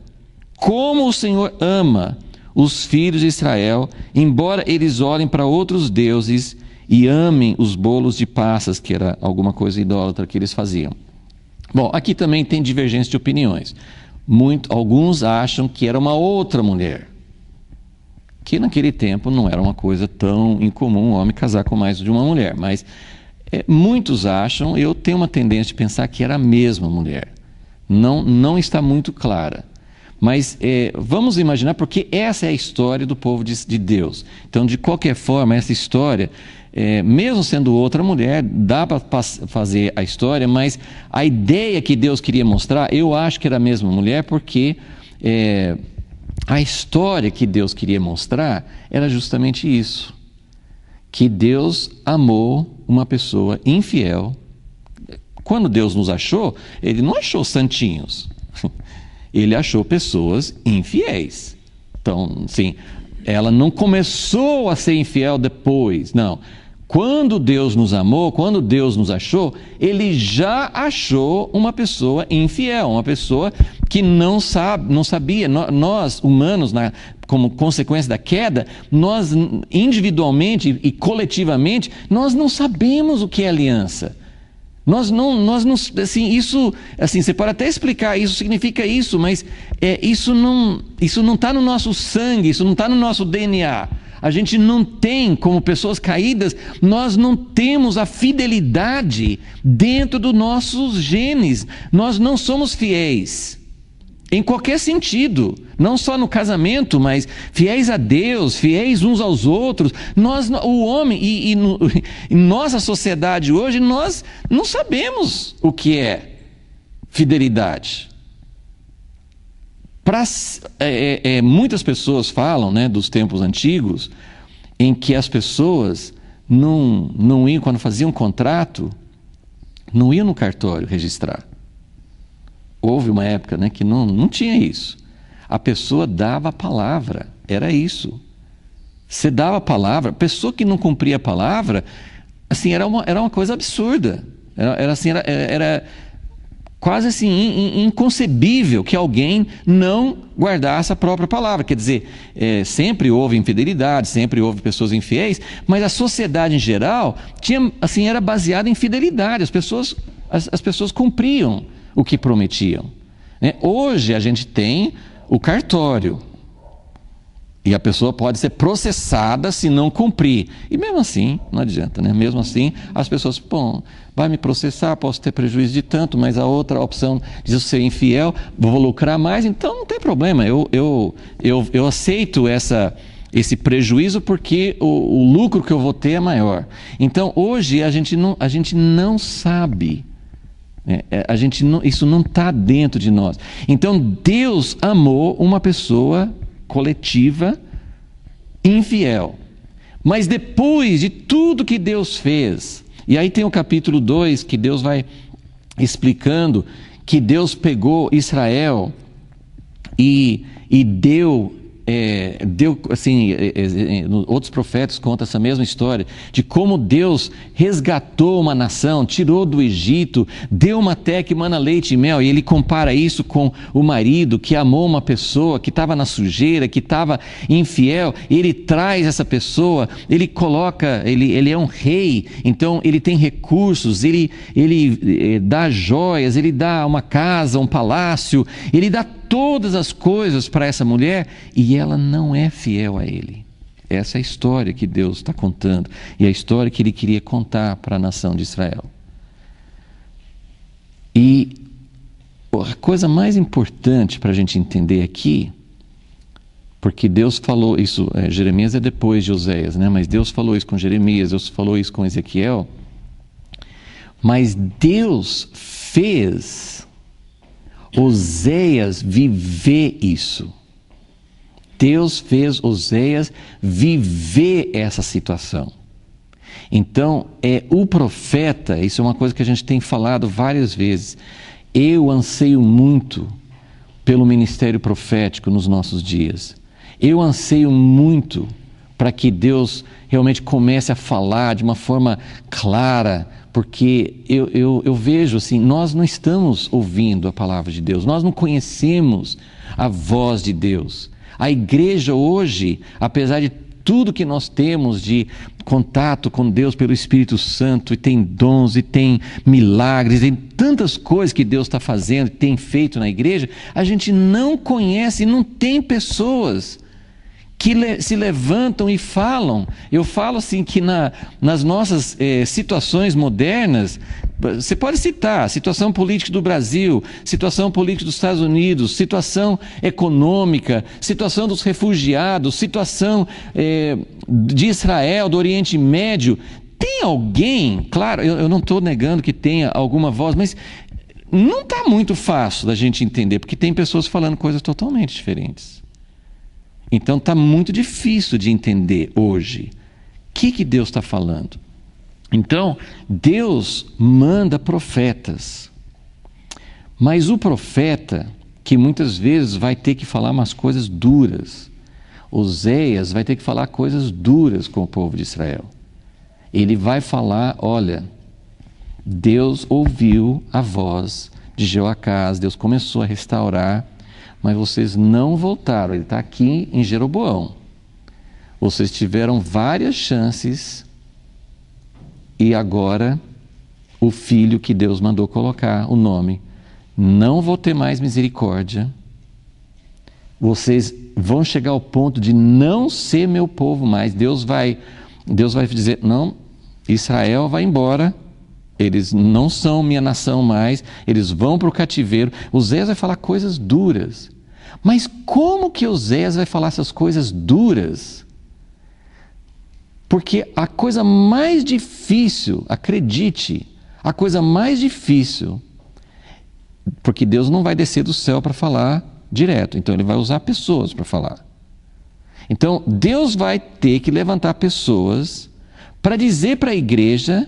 como o Senhor ama os filhos de Israel, embora eles olhem para outros deuses e amem os bolos de passas, que era alguma coisa idólatra que eles faziam. Bom, aqui também tem divergência de opiniões. Muito, alguns acham que era uma outra mulher. Que naquele tempo não era uma coisa tão incomum um homem casar com mais de uma mulher. Mas é, muitos acham, eu tenho uma tendência de pensar que era a mesma mulher. Não, não está muito clara. Mas é, vamos imaginar, porque essa é a história do povo de, de Deus. Então, de qualquer forma, essa história é, mesmo sendo outra mulher, dá para fazer a história, mas a ideia que Deus queria mostrar, eu acho que era a mesma mulher, porque é, a história que Deus queria mostrar era justamente isso: que Deus amou uma pessoa infiel. Quando Deus nos achou, Ele não achou santinhos, Ele achou pessoas infiéis. Então, sim, ela não começou a ser infiel depois, não. Quando Deus nos amou, quando Deus nos achou, ele já achou uma pessoa infiel, uma pessoa que não sabe, não sabia. Nós, humanos, na, como consequência da queda, nós individualmente e coletivamente, nós não sabemos o que é aliança. Nós não, nós não, assim, isso, assim, você pode até explicar, isso significa isso, mas é, isso não, isso não está no nosso sangue, isso não está no nosso DNA. A gente não tem, como pessoas caídas, nós não temos a fidelidade dentro dos nossos genes. Nós não somos fiéis. Em qualquer sentido, não só no casamento, mas fiéis a Deus, fiéis uns aos outros. Nós, o homem e, e, no, nossa sociedade hoje, nós não sabemos o que é fidelidade. Pra, é, é, é, muitas pessoas falam né, dos tempos antigos em que as pessoas não, não iam, quando faziam contrato, não iam no cartório registrar. Houve uma época né, que não, não tinha isso. A pessoa dava a palavra, era isso. Você dava a palavra, a pessoa que não cumpria a palavra, assim, era uma, era uma coisa absurda. Era, era assim, era, era quase assim inconcebível que alguém não guardasse a própria palavra. Quer dizer, é, sempre houve infidelidade, sempre houve pessoas infiéis, mas a sociedade em geral tinha, assim, era baseada em fidelidade. As pessoas, as, as pessoas cumpriam o que prometiam. Né? Hoje a gente tem o cartório. E a pessoa pode ser processada se não cumprir. E mesmo assim, não adianta, né? Mesmo assim, as pessoas, bom, vai me processar, posso ter prejuízo de tanto, mas a outra opção diz eu ser infiel, vou lucrar mais, então não tem problema, eu, eu, eu, eu aceito essa, esse prejuízo porque o, o lucro que eu vou ter é maior. Então hoje a gente não, a gente não sabe. Né, é, a gente não, isso não está dentro de nós. Então Deus amou uma pessoa coletiva infiel. Mas depois de tudo que Deus fez, e aí tem o capítulo 2 que Deus vai explicando que Deus pegou Israel e, e deu é, deu assim, é, é, é outros profetas contam essa mesma história de como Deus resgatou uma nação, tirou do Egito, deu uma terra que mana leite e mel. E ele compara isso com o marido que amou uma pessoa que estava na sujeira, que estava infiel. Ele traz essa pessoa, ele coloca, ele, ele é um rei, então ele tem recursos, ele, ele é, dá joias, ele dá uma casa, um palácio, ele dá todas as coisas para essa mulher e ela não é fiel a ele. Essa é a história que Deus está contando e a história que ele queria contar para a nação de Israel. E a coisa mais importante para a gente entender aqui, porque Deus falou isso, é, Jeremias é depois de Oséias, né? mas Deus falou isso com Jeremias, Deus falou isso com Ezequiel, mas Deus fez Oséias viver isso. Deus fez Oséias viver essa situação. Então, é o profeta, isso é uma coisa que a gente tem falado várias vezes. Eu anseio muito pelo ministério profético nos nossos dias. Eu anseio muito para que Deus realmente comece a falar de uma forma clara, porque eu, eu, eu, vejo assim: nós não estamos ouvindo a palavra de Deus, nós não conhecemos a voz de Deus. A igreja hoje, apesar de tudo que nós temos de contato com Deus pelo Espírito Santo, e tem dons, e tem milagres, e tantas coisas que Deus está fazendo, tem feito na igreja, a gente não conhece, não tem pessoas que le se levantam e falam. Eu falo assim que na, nas nossas eh, situações modernas, você pode citar situação política do Brasil, situação política dos Estados Unidos, situação econômica, situação dos refugiados, situação eh, de Israel, do Oriente Médio. Tem alguém, claro, eu, eu não estou negando que tenha alguma voz, mas não está muito fácil da gente entender, porque tem pessoas falando coisas totalmente diferentes. Então está muito difícil de entender hoje o que, que Deus está falando. Então, Deus manda profetas, mas o profeta, que muitas vezes vai ter que falar umas coisas duras, Oséias vai ter que falar coisas duras com o povo de Israel. Ele vai falar: olha, Deus ouviu a voz de Jeoacás, Deus começou a restaurar mas vocês não voltaram. Ele está aqui em Jeroboão. Vocês tiveram várias chances e agora o filho que Deus mandou colocar o nome. Não vou ter mais misericórdia. Vocês vão chegar ao ponto de não ser meu povo mais. Deus vai Deus vai dizer: "Não, Israel vai embora eles não são minha nação mais, eles vão para o cativeiro. Oséias vai falar coisas duras. Mas como que Oséias vai falar essas coisas duras? Porque a coisa mais difícil, acredite, a coisa mais difícil, porque Deus não vai descer do céu para falar direto, então ele vai usar pessoas para falar. Então Deus vai ter que levantar pessoas para dizer para a igreja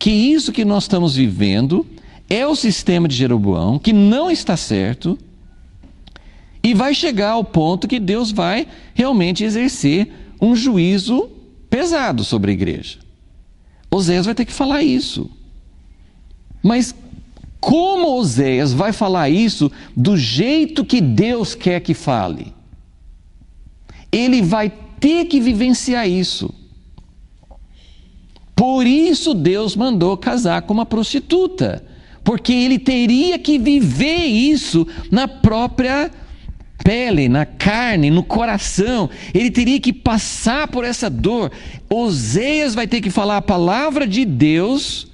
que isso que nós estamos vivendo é o sistema de Jeroboão, que não está certo, e vai chegar ao ponto que Deus vai realmente exercer um juízo pesado sobre a igreja. Oséias vai ter que falar isso. Mas como Oséias vai falar isso do jeito que Deus quer que fale? Ele vai ter que vivenciar isso. Por isso Deus mandou casar com uma prostituta, porque ele teria que viver isso na própria pele, na carne, no coração. Ele teria que passar por essa dor. Oseias vai ter que falar a palavra de Deus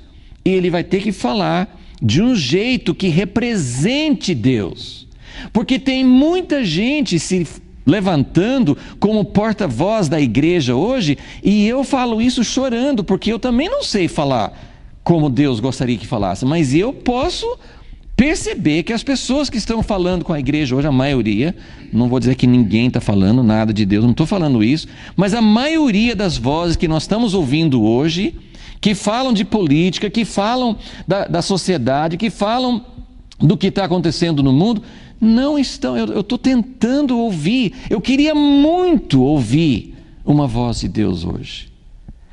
e ele vai ter que falar de um jeito que represente Deus. Porque tem muita gente se levantando como porta-voz da igreja hoje, e eu falo isso chorando, porque eu também não sei falar como Deus gostaria que falasse, mas eu posso perceber que as pessoas que estão falando com a igreja hoje, a maioria, não vou dizer que ninguém está falando nada de Deus, não estou falando isso, mas a maioria das vozes que nós estamos ouvindo hoje, que falam de política, que falam da, da sociedade, que falam do que está acontecendo no mundo, não estão. Eu estou tentando ouvir. Eu queria muito ouvir uma voz de Deus hoje.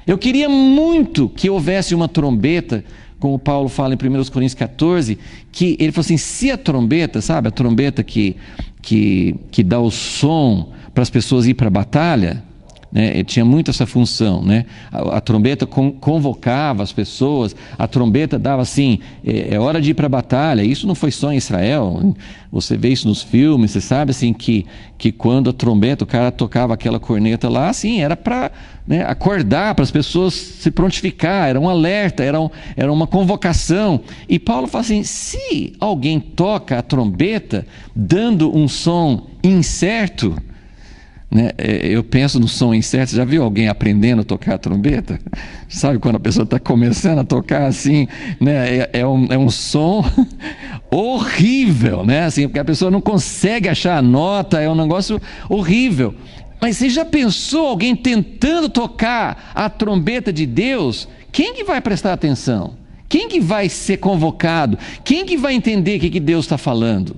Eu queria muito que houvesse uma trombeta, como Paulo fala em 1 Coríntios 14, que ele falou assim: se a trombeta, sabe, a trombeta que, que, que dá o som para as pessoas ir para a batalha, né? Tinha muito essa função. Né? A, a trombeta con convocava as pessoas, a trombeta dava assim: é, é hora de ir para a batalha. Isso não foi só em Israel. Você vê isso nos filmes, você sabe assim que, que quando a trombeta, o cara tocava aquela corneta lá, assim, era para né, acordar, para as pessoas se prontificar, era um alerta, era, um, era uma convocação. E Paulo fala assim: se alguém toca a trombeta dando um som incerto, né? É, eu penso no som incerto. Já viu alguém aprendendo a tocar a trombeta? Sabe quando a pessoa está começando a tocar assim? Né? É, é, um, é um som horrível, né? Assim, porque a pessoa não consegue achar a nota, é um negócio horrível. Mas você já pensou alguém tentando tocar a trombeta de Deus? Quem que vai prestar atenção? Quem que vai ser convocado? Quem que vai entender o que, que Deus está falando?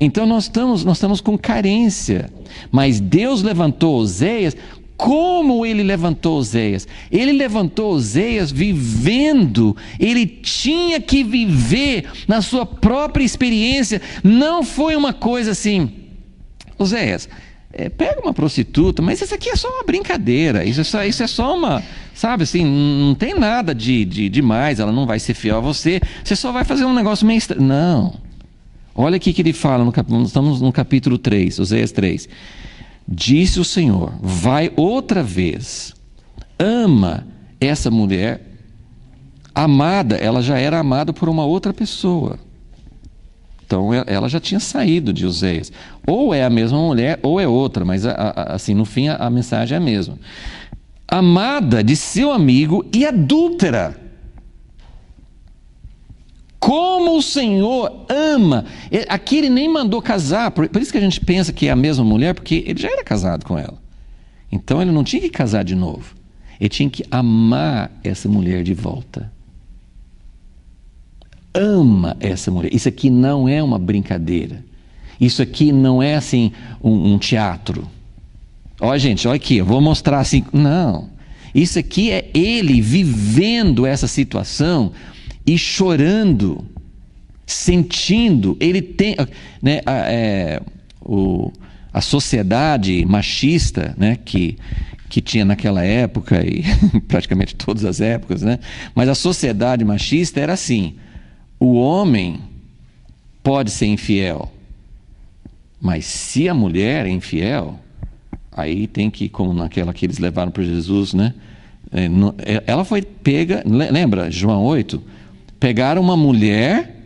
Então nós estamos, nós estamos com carência. Mas Deus levantou Oséias como ele levantou Oséias. Ele levantou Oséias vivendo, ele tinha que viver na sua própria experiência. Não foi uma coisa assim, Oséias. É, pega uma prostituta, mas isso aqui é só uma brincadeira, isso é só, isso é só uma, sabe assim, não tem nada de, de demais, ela não vai ser fiel a você, você só vai fazer um negócio meio estranho. Não. Olha aqui que ele fala, no cap... estamos no capítulo 3, Oséias 3. Disse o Senhor: Vai outra vez, ama essa mulher, amada, ela já era amada por uma outra pessoa. Então ela já tinha saído de Oséias. Ou é a mesma mulher, ou é outra, mas a, a, assim, no fim a, a mensagem é a mesma. Amada de seu amigo e adúltera. Como o Senhor ama. Aqui ele nem mandou casar, por isso que a gente pensa que é a mesma mulher, porque ele já era casado com ela. Então ele não tinha que casar de novo. Ele tinha que amar essa mulher de volta. Ama essa mulher. Isso aqui não é uma brincadeira. Isso aqui não é assim um, um teatro. Olha gente, olha aqui, eu vou mostrar assim. Não. Isso aqui é ele vivendo essa situação e chorando, sentindo, ele tem. Né, a, é, o, a sociedade machista né, que, que tinha naquela época e praticamente todas as épocas, né? mas a sociedade machista era assim: o homem pode ser infiel, mas se a mulher é infiel, aí tem que, como naquela que eles levaram para Jesus, né? É, é, ela foi pega, lembra João 8? Pegaram uma mulher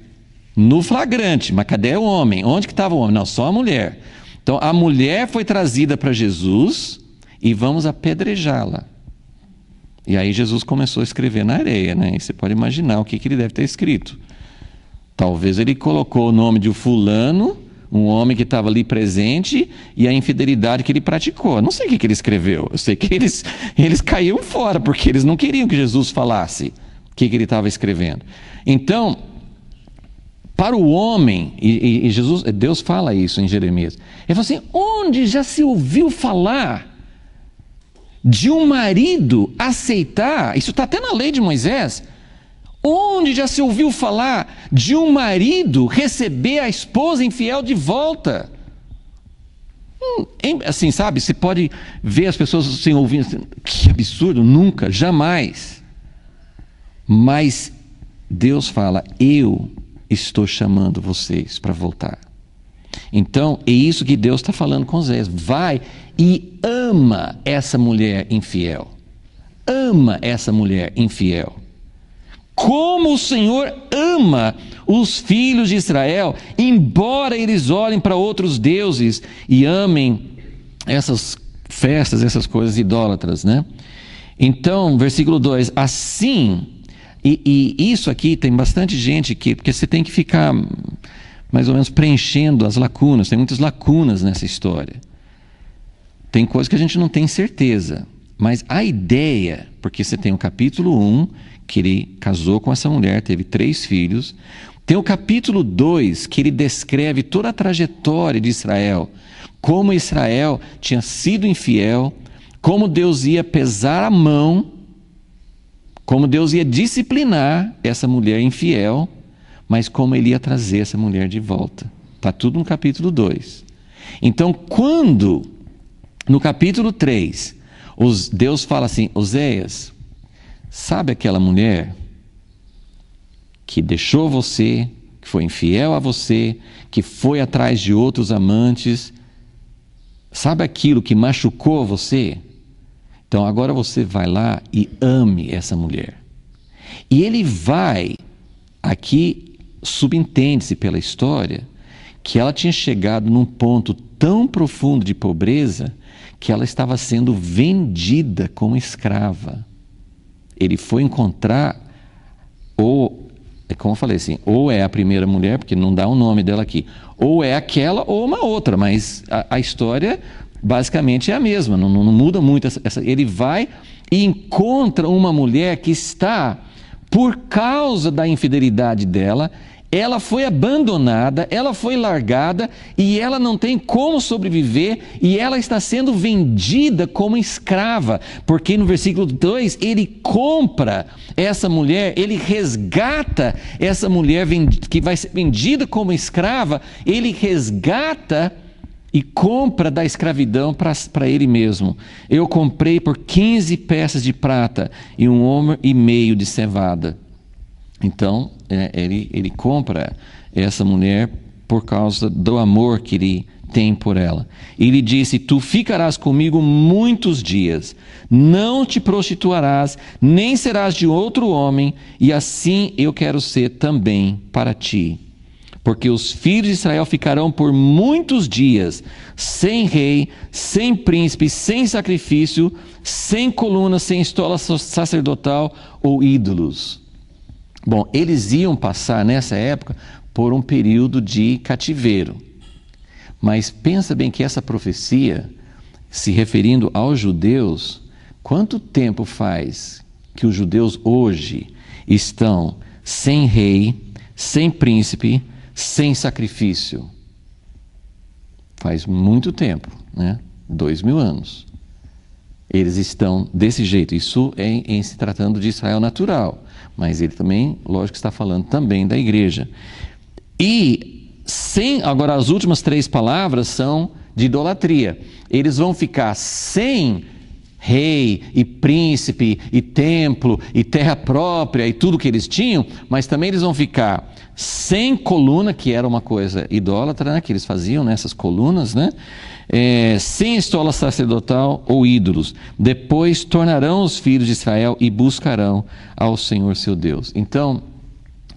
no flagrante, mas cadê o homem? Onde que estava o homem? Não, só a mulher. Então a mulher foi trazida para Jesus e vamos apedrejá-la. E aí Jesus começou a escrever na areia, né? E você pode imaginar o que, que ele deve ter escrito. Talvez ele colocou o nome de fulano, um homem que estava ali presente, e a infidelidade que ele praticou. Não sei o que, que ele escreveu. Eu sei que eles, eles caíram fora, porque eles não queriam que Jesus falasse o que, que ele estava escrevendo. Então, para o homem, e, e, Jesus, Deus fala isso em Jeremias, ele fala assim: onde já se ouviu falar de um marido aceitar, isso está até na lei de Moisés, onde já se ouviu falar de um marido receber a esposa infiel de volta? Hum, assim, sabe, você pode ver as pessoas sem assim, ouvindo, que absurdo, nunca, jamais. Mas Deus fala: Eu estou chamando vocês para voltar. Então, é isso que Deus está falando com Zé. Vai e ama essa mulher infiel. Ama essa mulher infiel. Como o Senhor ama os filhos de Israel, embora eles olhem para outros deuses e amem essas festas, essas coisas idólatras, né? Então, versículo 2: Assim e, e isso aqui tem bastante gente que, porque você tem que ficar mais ou menos preenchendo as lacunas, tem muitas lacunas nessa história. Tem coisas que a gente não tem certeza, mas a ideia, porque você tem o capítulo 1, que ele casou com essa mulher, teve três filhos. Tem o capítulo 2, que ele descreve toda a trajetória de Israel, como Israel tinha sido infiel, como Deus ia pesar a mão como Deus ia disciplinar essa mulher infiel, mas como ele ia trazer essa mulher de volta. Está tudo no capítulo 2. Então, quando no capítulo 3, os, Deus fala assim: Oséias, sabe aquela mulher que deixou você, que foi infiel a você, que foi atrás de outros amantes? Sabe aquilo que machucou você? Então agora você vai lá e ame essa mulher. E ele vai, aqui subentende-se pela história, que ela tinha chegado num ponto tão profundo de pobreza que ela estava sendo vendida como escrava. Ele foi encontrar, ou, é como eu falei assim, ou é a primeira mulher, porque não dá o nome dela aqui, ou é aquela ou uma outra, mas a, a história basicamente é a mesma, não, não muda muito. Essa, essa, ele vai e encontra uma mulher que está, por causa da infidelidade dela, ela foi abandonada, ela foi largada e ela não tem como sobreviver e ela está sendo vendida como escrava, porque no versículo 2 ele compra essa mulher, ele resgata essa mulher que vai ser vendida como escrava, ele resgata e compra da escravidão para ele mesmo. Eu comprei por 15 peças de prata e um homem e meio de cevada. Então, é, ele, ele compra essa mulher por causa do amor que ele tem por ela. E disse: Tu ficarás comigo muitos dias, não te prostituirás, nem serás de outro homem, e assim eu quero ser também para ti porque os filhos de Israel ficarão por muitos dias sem rei, sem príncipe, sem sacrifício, sem coluna, sem estola sacerdotal ou ídolos. Bom, eles iam passar nessa época por um período de cativeiro. Mas pensa bem que essa profecia, se referindo aos judeus, quanto tempo faz que os judeus hoje estão sem rei, sem príncipe, sem sacrifício. Faz muito tempo, né? dois mil anos. Eles estão desse jeito. Isso é em, em se tratando de Israel natural. Mas ele também, lógico, está falando também da igreja. E sem, agora as últimas três palavras são de idolatria. Eles vão ficar sem rei e príncipe e templo e terra própria e tudo que eles tinham, mas também eles vão ficar sem coluna, que era uma coisa idólatra, né, que eles faziam nessas né, colunas, né? É, sem estola sacerdotal ou ídolos. Depois tornarão os filhos de Israel e buscarão ao Senhor seu Deus. Então,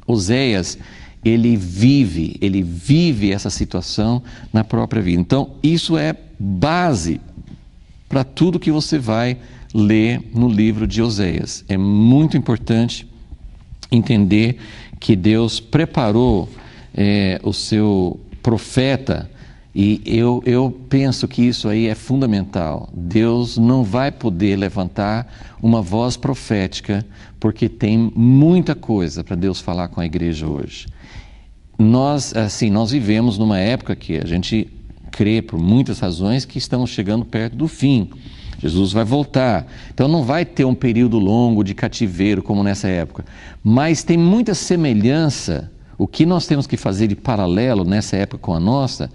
Oséias ele vive, ele vive essa situação na própria vida. Então, isso é base para tudo que você vai ler no livro de Oséias. É muito importante entender que Deus preparou é, o seu profeta. E eu, eu penso que isso aí é fundamental. Deus não vai poder levantar uma voz profética, porque tem muita coisa para Deus falar com a igreja hoje. Nós, assim, nós vivemos numa época que a gente crê, por muitas razões, que estamos chegando perto do fim. Jesus vai voltar. Então não vai ter um período longo de cativeiro como nessa época. Mas tem muita semelhança. O que nós temos que fazer de paralelo nessa época com a nossa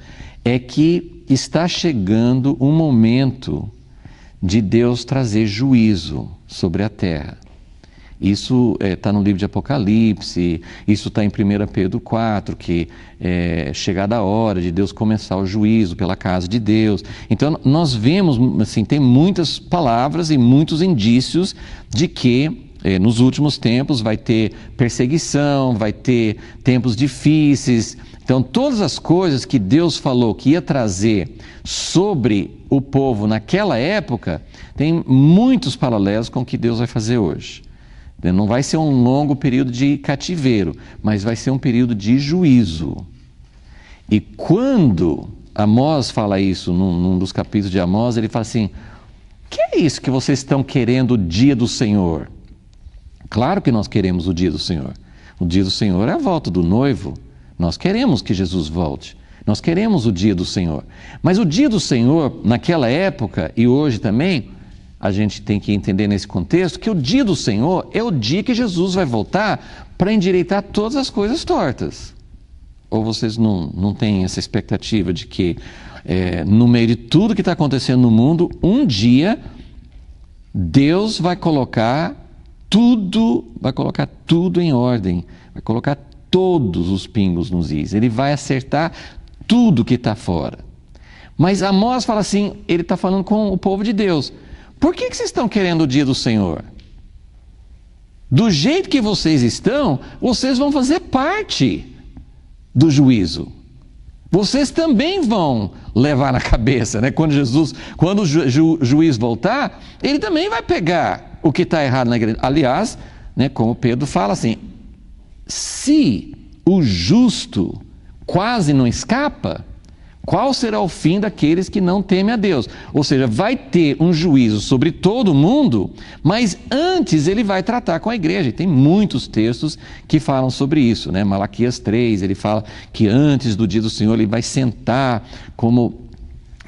é que está chegando um momento de Deus trazer juízo sobre a terra. Isso está é, tá no livro de Apocalipse, isso está em 1 Pedro 4, que é chegada a hora de Deus começar o juízo pela casa de Deus. Então, nós vemos, assim, tem muitas palavras e muitos indícios de que é, nos últimos tempos vai ter perseguição, vai ter tempos difíceis. Então, todas as coisas que Deus falou que ia trazer sobre o povo naquela época, tem muitos paralelos com o que Deus vai fazer hoje. Né? Não vai ser um longo período de cativeiro, mas vai ser um período de juízo. E quando Amós fala isso num, num dos capítulos de Amós, ele fala assim: que é isso que vocês estão querendo o dia do Senhor? Claro que nós queremos o dia do Senhor. O dia do Senhor é a volta do noivo. Nós queremos que Jesus volte. Nós queremos o dia do Senhor. Mas o dia do Senhor, naquela época e hoje também, a gente tem que entender nesse contexto que o dia do Senhor é o dia que Jesus vai voltar para endireitar todas as coisas tortas. Ou vocês não, não têm essa expectativa de que, é, no meio de tudo que está acontecendo no mundo, um dia Deus vai colocar tudo, vai colocar tudo em ordem, vai colocar todos os pingos nos is, ele vai acertar tudo que está fora. Mas Amós fala assim, ele está falando com o povo de Deus. Por que, que vocês estão querendo o dia do Senhor? Do jeito que vocês estão, vocês vão fazer parte do juízo. Vocês também vão levar na cabeça, né? Quando Jesus, quando o ju, ju, juiz voltar, ele também vai pegar o que está errado na igreja. Aliás, né, como Pedro fala assim: se o justo quase não escapa, qual será o fim daqueles que não temem a Deus? Ou seja, vai ter um juízo sobre todo mundo, mas antes ele vai tratar com a igreja. E tem muitos textos que falam sobre isso, né? Malaquias 3, ele fala que antes do dia do Senhor ele vai sentar como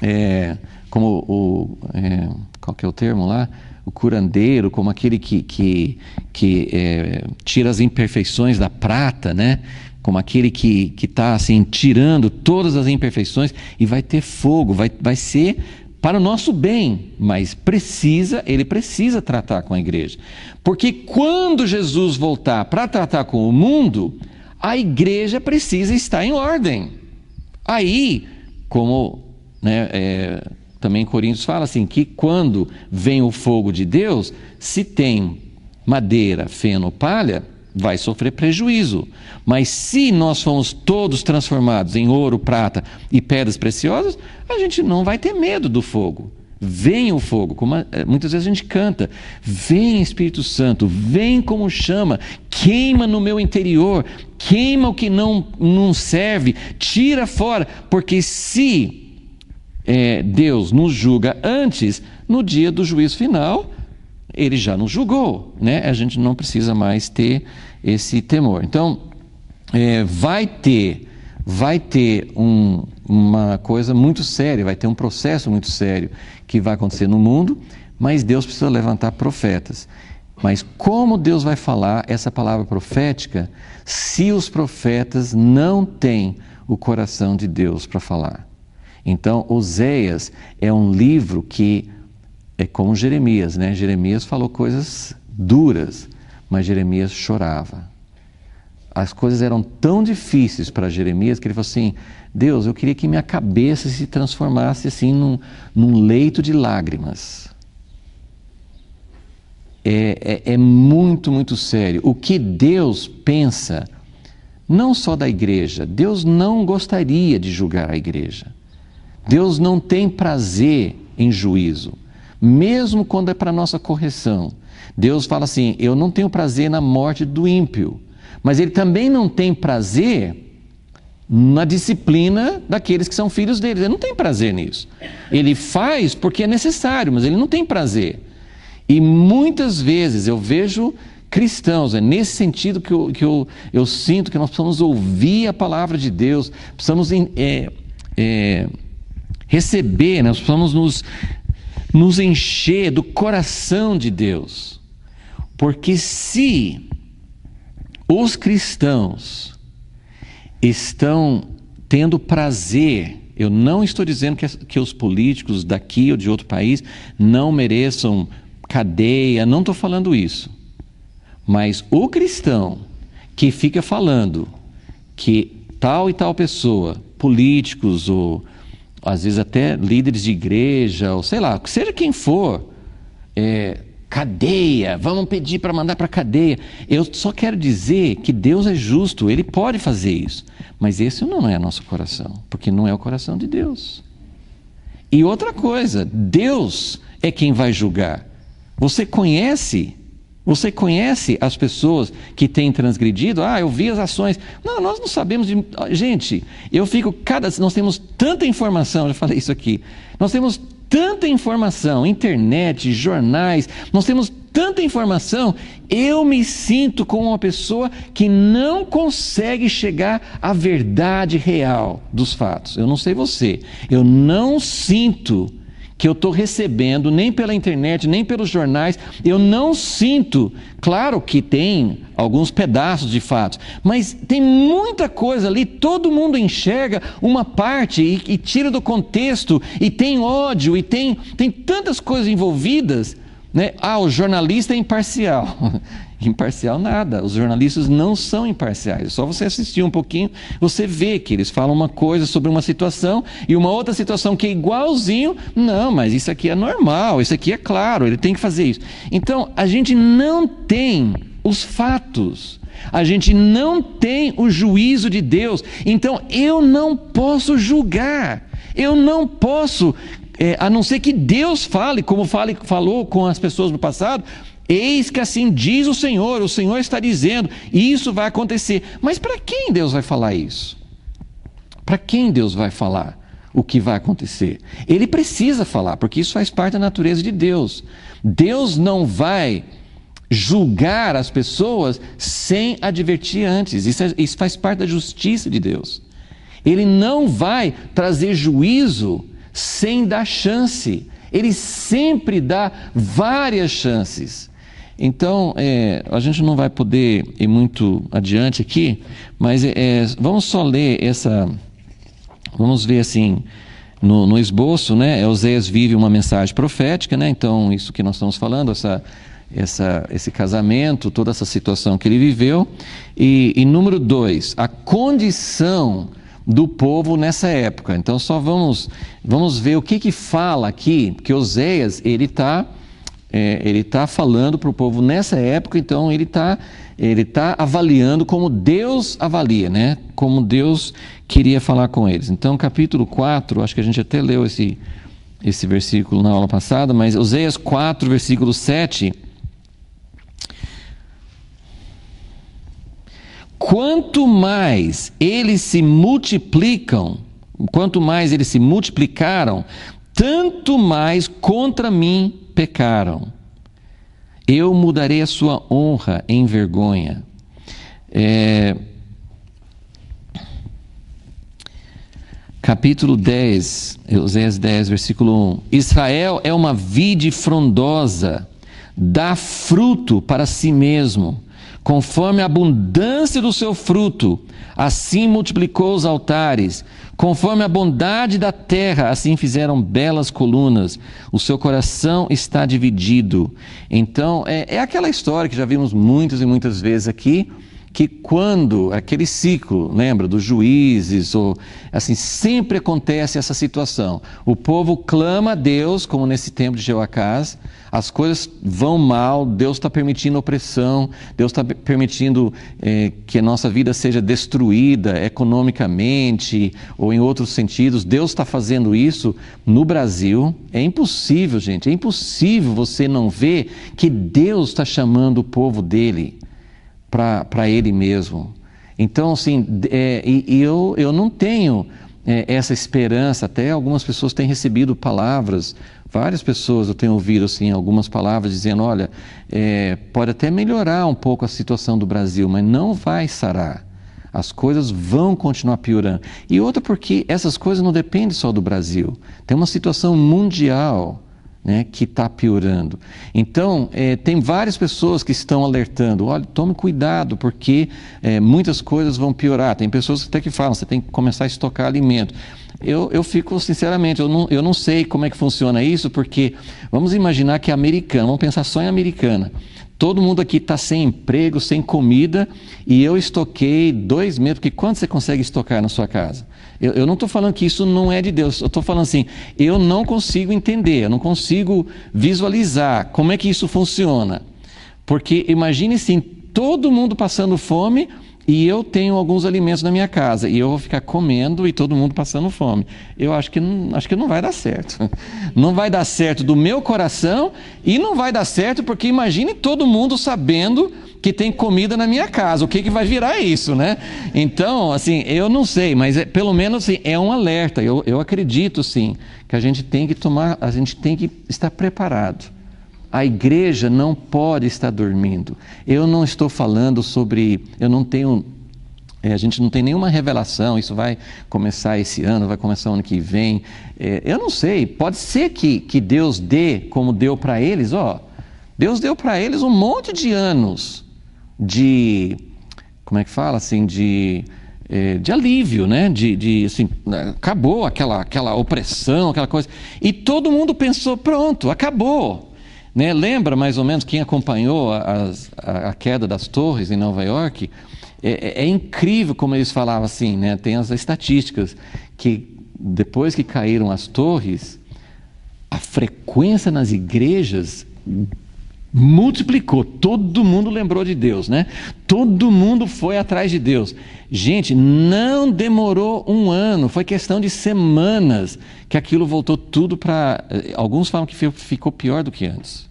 é, como o é, qual que é o termo lá? o curandeiro, como aquele que, que, que é, tira as imperfeições da prata, né? como aquele que está assim, tirando todas as imperfeições e vai ter fogo, vai, vai ser para o nosso bem, mas precisa, ele precisa tratar com a igreja. Porque quando Jesus voltar para tratar com o mundo, a igreja precisa estar em ordem. Aí, como né, é, também Coríntios fala assim, que quando vem o fogo de Deus, se tem madeira, feno, palha, vai sofrer prejuízo. Mas se nós formos todos transformados em ouro, prata e pedras preciosas, a gente não vai ter medo do fogo. Vem o fogo, como eh, muitas vezes a gente canta. Vem Espírito Santo, vem como chama, queima no meu interior, queima o que não, não serve, tira fora, porque se é, Deus nos julga antes, no dia do juízo final, ele já nos julgou, né? A gente não precisa mais ter esse temor. Então, é, vai ter, vai ter um, uma coisa muito séria, vai ter um processo muito sério que vai acontecer no mundo, mas Deus precisa levantar profetas. Mas como Deus vai falar essa palavra profética se os profetas não têm o coração de Deus para falar? Então, Oséias é um livro que é como Jeremias, né? Jeremias falou coisas duras, mas Jeremias chorava. As coisas eram tão difíceis para Jeremias que ele falou assim: Deus, eu queria que minha cabeça se transformasse assim num, num leito de lágrimas. É, é, é muito, muito sério. O que Deus pensa, não só da igreja, Deus não gostaria de julgar a igreja. Deus não tem prazer em juízo mesmo quando é para nossa correção. Deus fala assim: Eu não tenho prazer na morte do ímpio, mas Ele também não tem prazer na disciplina daqueles que são filhos dele. Ele não tem prazer nisso. Ele faz porque é necessário, mas ele não tem prazer. E muitas vezes eu vejo cristãos, é nesse sentido que eu, que eu, eu sinto que nós precisamos ouvir a palavra de Deus, precisamos é, é, receber, né? nós precisamos nos nos encher do coração de Deus. Porque se os cristãos estão tendo prazer, eu não estou dizendo que, que os políticos daqui ou de outro país não mereçam cadeia, não estou falando isso. Mas o cristão que fica falando que tal e tal pessoa, políticos ou às vezes até líderes de igreja, ou sei lá, seja quem for, é, cadeia, vamos pedir para mandar para cadeia. Eu só quero dizer que Deus é justo, ele pode fazer isso, mas esse não é nosso coração, porque não é o coração de Deus. E outra coisa, Deus é quem vai julgar. Você conhece você conhece as pessoas que têm transgredido? Ah, eu vi as ações. Não, nós não sabemos. De... Ah, gente, eu fico cada. Nós temos tanta informação, já falei isso aqui. Nós temos tanta informação, internet, jornais, nós temos tanta informação, eu me sinto como uma pessoa que não consegue chegar à verdade real dos fatos. Eu não sei você, eu não sinto que eu estou recebendo, nem pela internet, nem pelos jornais, eu não sinto. Claro que tem alguns pedaços de fatos, mas tem muita coisa ali, todo mundo enxerga uma parte e, e tira do contexto, e tem ódio, e tem, tem tantas coisas envolvidas. Né? Ah, o jornalista é imparcial. Imparcial nada. Os jornalistas não são imparciais. É só você assistir um pouquinho, você vê que eles falam uma coisa sobre uma situação e uma outra situação que é igualzinho. Não, mas isso aqui é normal, isso aqui é claro, ele tem que fazer isso. Então, a gente não tem os fatos. A gente não tem o juízo de Deus. Então, eu não posso julgar. Eu não posso, é, a não ser que Deus fale, como fale, falou com as pessoas no passado Eis que assim diz o Senhor, o Senhor está dizendo, e isso vai acontecer. Mas para quem Deus vai falar isso? Para quem Deus vai falar o que vai acontecer? Ele precisa falar, porque isso faz parte da natureza de Deus. Deus não vai julgar as pessoas sem advertir antes. Isso, é, isso faz parte da justiça de Deus. Ele não vai trazer juízo sem dar chance. Ele sempre dá várias chances. Então, é, a gente não vai poder ir muito adiante aqui, mas é, é vamos só ler essa. Vamos ver assim, no, no esboço, né? Euséias vive uma mensagem profética, né? Então, isso que nós estamos falando, essa, essa, esse casamento, toda essa situação que ele viveu. E, e número dois, a condição do povo nessa época. Então, só vamos, vamos ver o que, que fala aqui, que Oséias, ele está é, ele está falando para o povo nessa época, então ele está ele tá avaliando como Deus avalia, né? Como Deus queria falar com eles. Então, capítulo 4, acho que a gente até leu esse, esse versículo na aula passada, mas Oséias 4, versículo 7. Quanto mais eles se multiplicam, quanto mais eles se multiplicaram, tanto mais contra mim pecaram. Eu mudarei a sua honra em vergonha. É... Capítulo 10, Euséias 10, versículo 1. Israel é uma vide frondosa, dá fruto para si mesmo Conforme a abundância do seu fruto, assim multiplicou os altares. Conforme a bondade da terra, assim fizeram belas colunas. O seu coração está dividido. Então, é, é aquela história que já vimos muitas e muitas vezes aqui que quando aquele ciclo, lembra, dos juízes, ou assim, sempre acontece essa situação. O povo clama a Deus, como nesse tempo de Jeoacás, as coisas vão mal, Deus está permitindo opressão, Deus está permitindo eh, que a nossa vida seja destruída economicamente ou em outros sentidos. Deus está fazendo isso no Brasil. É impossível, gente, é impossível você não ver que Deus está chamando o povo dele para ele mesmo. Então, assim, é, e, e eu, eu não tenho eh, essa esperança. Até algumas pessoas têm recebido palavras várias pessoas eu tenho ouvido assim algumas palavras dizendo, olha, é, pode até melhorar um pouco a situação do Brasil, mas não vai sarar. As coisas vão continuar piorando. E outra porque essas coisas não dependem só do Brasil. Tem uma situação mundial né, que está piorando. Então, é, tem várias pessoas que estão alertando: olha, tome cuidado, porque é, muitas coisas vão piorar. Tem pessoas que até que falam: você tem que começar a estocar alimento. Eu, eu fico, sinceramente, eu não, eu não sei como é que funciona isso, porque vamos imaginar que é americana, vamos pensar só em americana. Todo mundo aqui está sem emprego, sem comida, e eu estoquei dois meses, porque quanto você consegue estocar na sua casa? Eu, eu não estou falando que isso não é de Deus, eu estou falando assim, eu não consigo entender, eu não consigo visualizar como é que isso funciona. Porque imagine sim, todo mundo passando fome e eu tenho alguns alimentos na minha casa e eu vou ficar comendo e todo mundo passando fome. Eu acho que não, acho que não vai dar certo. Não vai dar certo do meu coração e não vai dar certo porque imagine todo mundo sabendo que tem comida na minha casa. O que, que vai virar isso, né? Então, assim, eu não sei, mas é, pelo menos assim, é um alerta. Eu, eu acredito sim que a gente tem que tomar, a gente tem que estar preparado a igreja não pode estar dormindo. Eu não estou falando sobre. Eu não tenho é, a gente não tem nenhuma revelação, isso vai começar esse ano, vai começar ano que vem. É, eu não sei, pode ser que, que Deus dê, como deu para eles, ó. Deus deu para eles um monte de anos de. Como é que fala assim? De. É, de alívio, né? De, de assim, né, acabou aquela, aquela opressão, aquela coisa. E todo mundo pensou: pronto, acabou. Né? Lembra mais ou menos quem acompanhou as, a, a, queda das torres em Nova York? É, é, é, incrível como eles falavam assim, né? tem as estatísticas, que depois que caíram as torres, a frequência nas igrejas multiplicou, todo mundo lembrou de Deus, né? Todo mundo foi atrás de Deus. Gente, não demorou um ano, foi questão de semanas que aquilo voltou tudo para. Eh, alguns falam que ficou pior do que antes.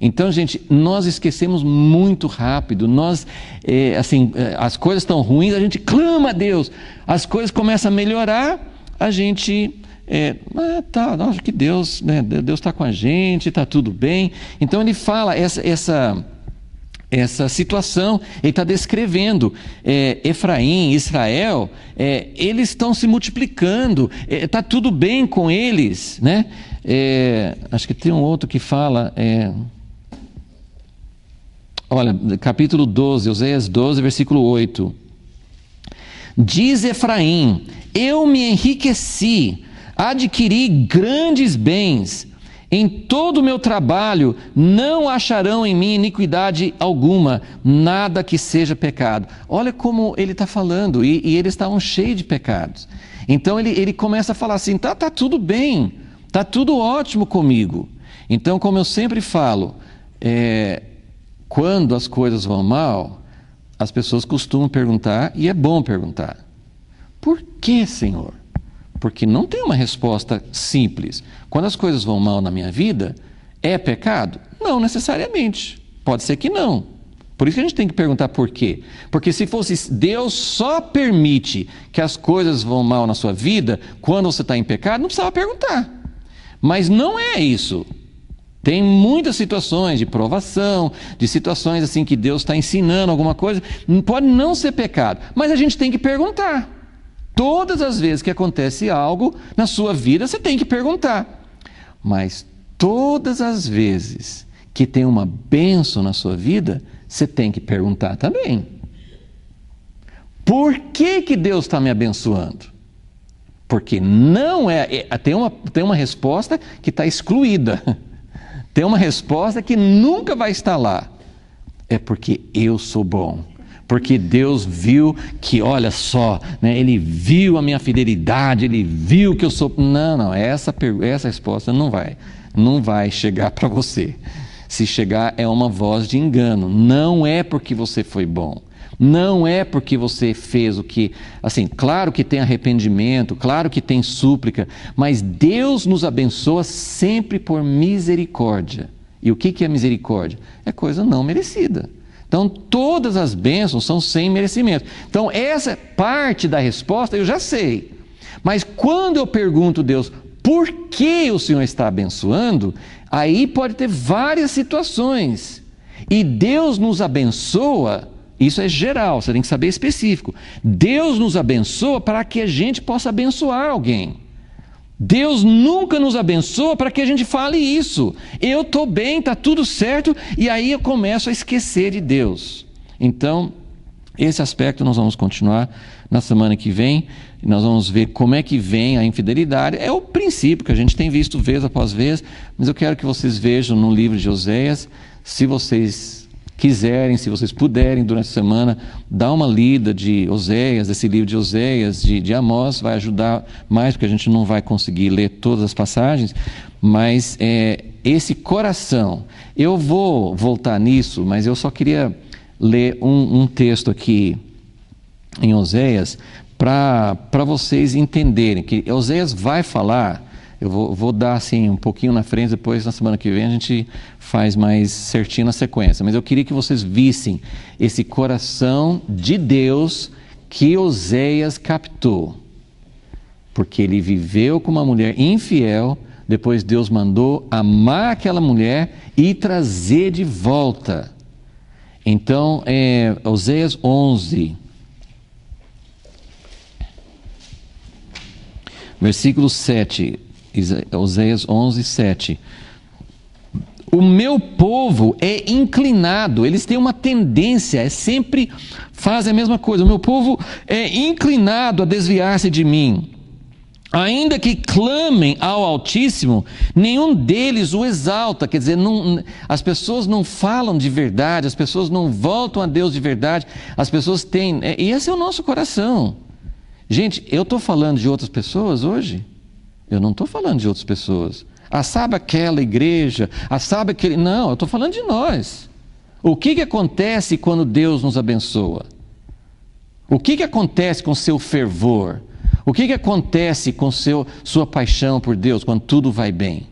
Então, gente, nós esquecemos muito rápido. Nós, é, assim, eh, as coisas estão ruins, a gente clama a Deus. As coisas começam a melhorar, a gente é, ah, tá, acho que Deus, né? Deus está com a gente, está tudo bem. Então ele fala essa, essa, essa situação, ele está descrevendo é, Efraim, Israel, é, eles estão se multiplicando, está é, tudo bem com eles, né? É, acho que tem um outro que fala. É, olha, capítulo 12, Oséias 12, versículo 8. Diz Efraim: Eu me enriqueci Adquiri grandes bens. Em todo o meu trabalho não acharão em mim iniquidade alguma, nada que seja pecado. Olha como ele está falando, e, e, eles estavam cheios de pecados. Então ele, ele começa a falar assim: tá, tá tudo bem, tá tudo ótimo comigo. Então, como eu sempre falo, é, quando as coisas vão mal, as pessoas costumam perguntar, e é bom perguntar: por que, Senhor? Porque não tem uma resposta simples. Quando as coisas vão mal na minha vida, é pecado? Não necessariamente. Pode ser que não. Por isso que a gente tem que perguntar por quê. Porque se fosse Deus só permite que as coisas vão mal na sua vida quando você está em pecado, não precisava perguntar. Mas não é isso. Tem muitas situações de provação, de situações assim que Deus está ensinando alguma coisa. Pode não ser pecado, mas a gente tem que perguntar. Todas as vezes que acontece algo na sua vida, você tem que perguntar. Mas todas as vezes que tem uma benção na sua vida, você tem que perguntar também. Por que, que Deus está me abençoando? Porque não é, é. tem, uma, tem uma resposta que está excluída. Tem uma resposta que nunca vai estar lá. É porque eu sou bom porque Deus viu que, olha só, né, ele viu a minha fidelidade, ele viu que eu sou. Não, não, essa, essa resposta não vai, não vai chegar para você. Se chegar, é uma voz de engano. Não é porque você foi bom. Não é porque você fez o que. Assim, claro que tem arrependimento, claro que tem súplica, mas Deus nos abençoa sempre por misericórdia. E o que é misericórdia? É coisa não merecida. Então, todas as bênçãos são sem merecimento. Então, essa parte da resposta eu já sei. Mas quando eu pergunto a Deus por que o Senhor está abençoando, aí pode ter várias situações. E Deus nos abençoa, isso é geral, você tem que saber específico. Deus nos abençoa para que a gente possa abençoar alguém. Deus nunca nos abençoa para que a gente fale isso. Eu estou bem, está tudo certo, e aí eu começo a esquecer de Deus. Então, esse aspecto nós vamos continuar na semana que vem. Nós vamos ver como é que vem a infidelidade. É o princípio que a gente tem visto vez após vez, mas eu quero que vocês vejam no livro de Oséias, se vocês quiserem, se vocês puderem, durante a semana, dar uma lida de Oséias, desse livro de Oséias, de, de Amós, vai ajudar mais, porque a gente não vai conseguir ler todas as passagens, mas é, esse coração. Eu vou voltar nisso, mas eu só queria ler um, um texto aqui em Oséias para vocês entenderem que Oséias vai falar eu vou, vou, dar assim um pouquinho na frente, depois na semana que vem a gente faz mais certinho na sequência. Mas eu queria que vocês vissem esse coração de Deus que Oséias captou. Porque ele viveu com uma mulher infiel, depois Deus mandou amar aquela mulher e trazer de volta. Então, é, Oséias 11, versículo 7. Oséias 11, 7. O meu povo é inclinado, eles têm uma tendência, é sempre fazem a mesma coisa. O meu povo é inclinado a desviar-se de mim. Ainda que clamem ao Altíssimo, nenhum deles o exalta. Quer dizer, não, as pessoas não falam de verdade, as pessoas não voltam a Deus de verdade, as pessoas têm. É, e esse é o nosso coração. Gente, eu estou falando de outras pessoas hoje? Eu não estou falando de outras pessoas. Ah, sabe aquela igreja? Ah, sabe aquele. Não, eu estou falando de nós. O que, que acontece quando Deus nos abençoa? O que, que acontece com seu fervor? O que, que acontece com seu, sua paixão por Deus quando tudo vai bem?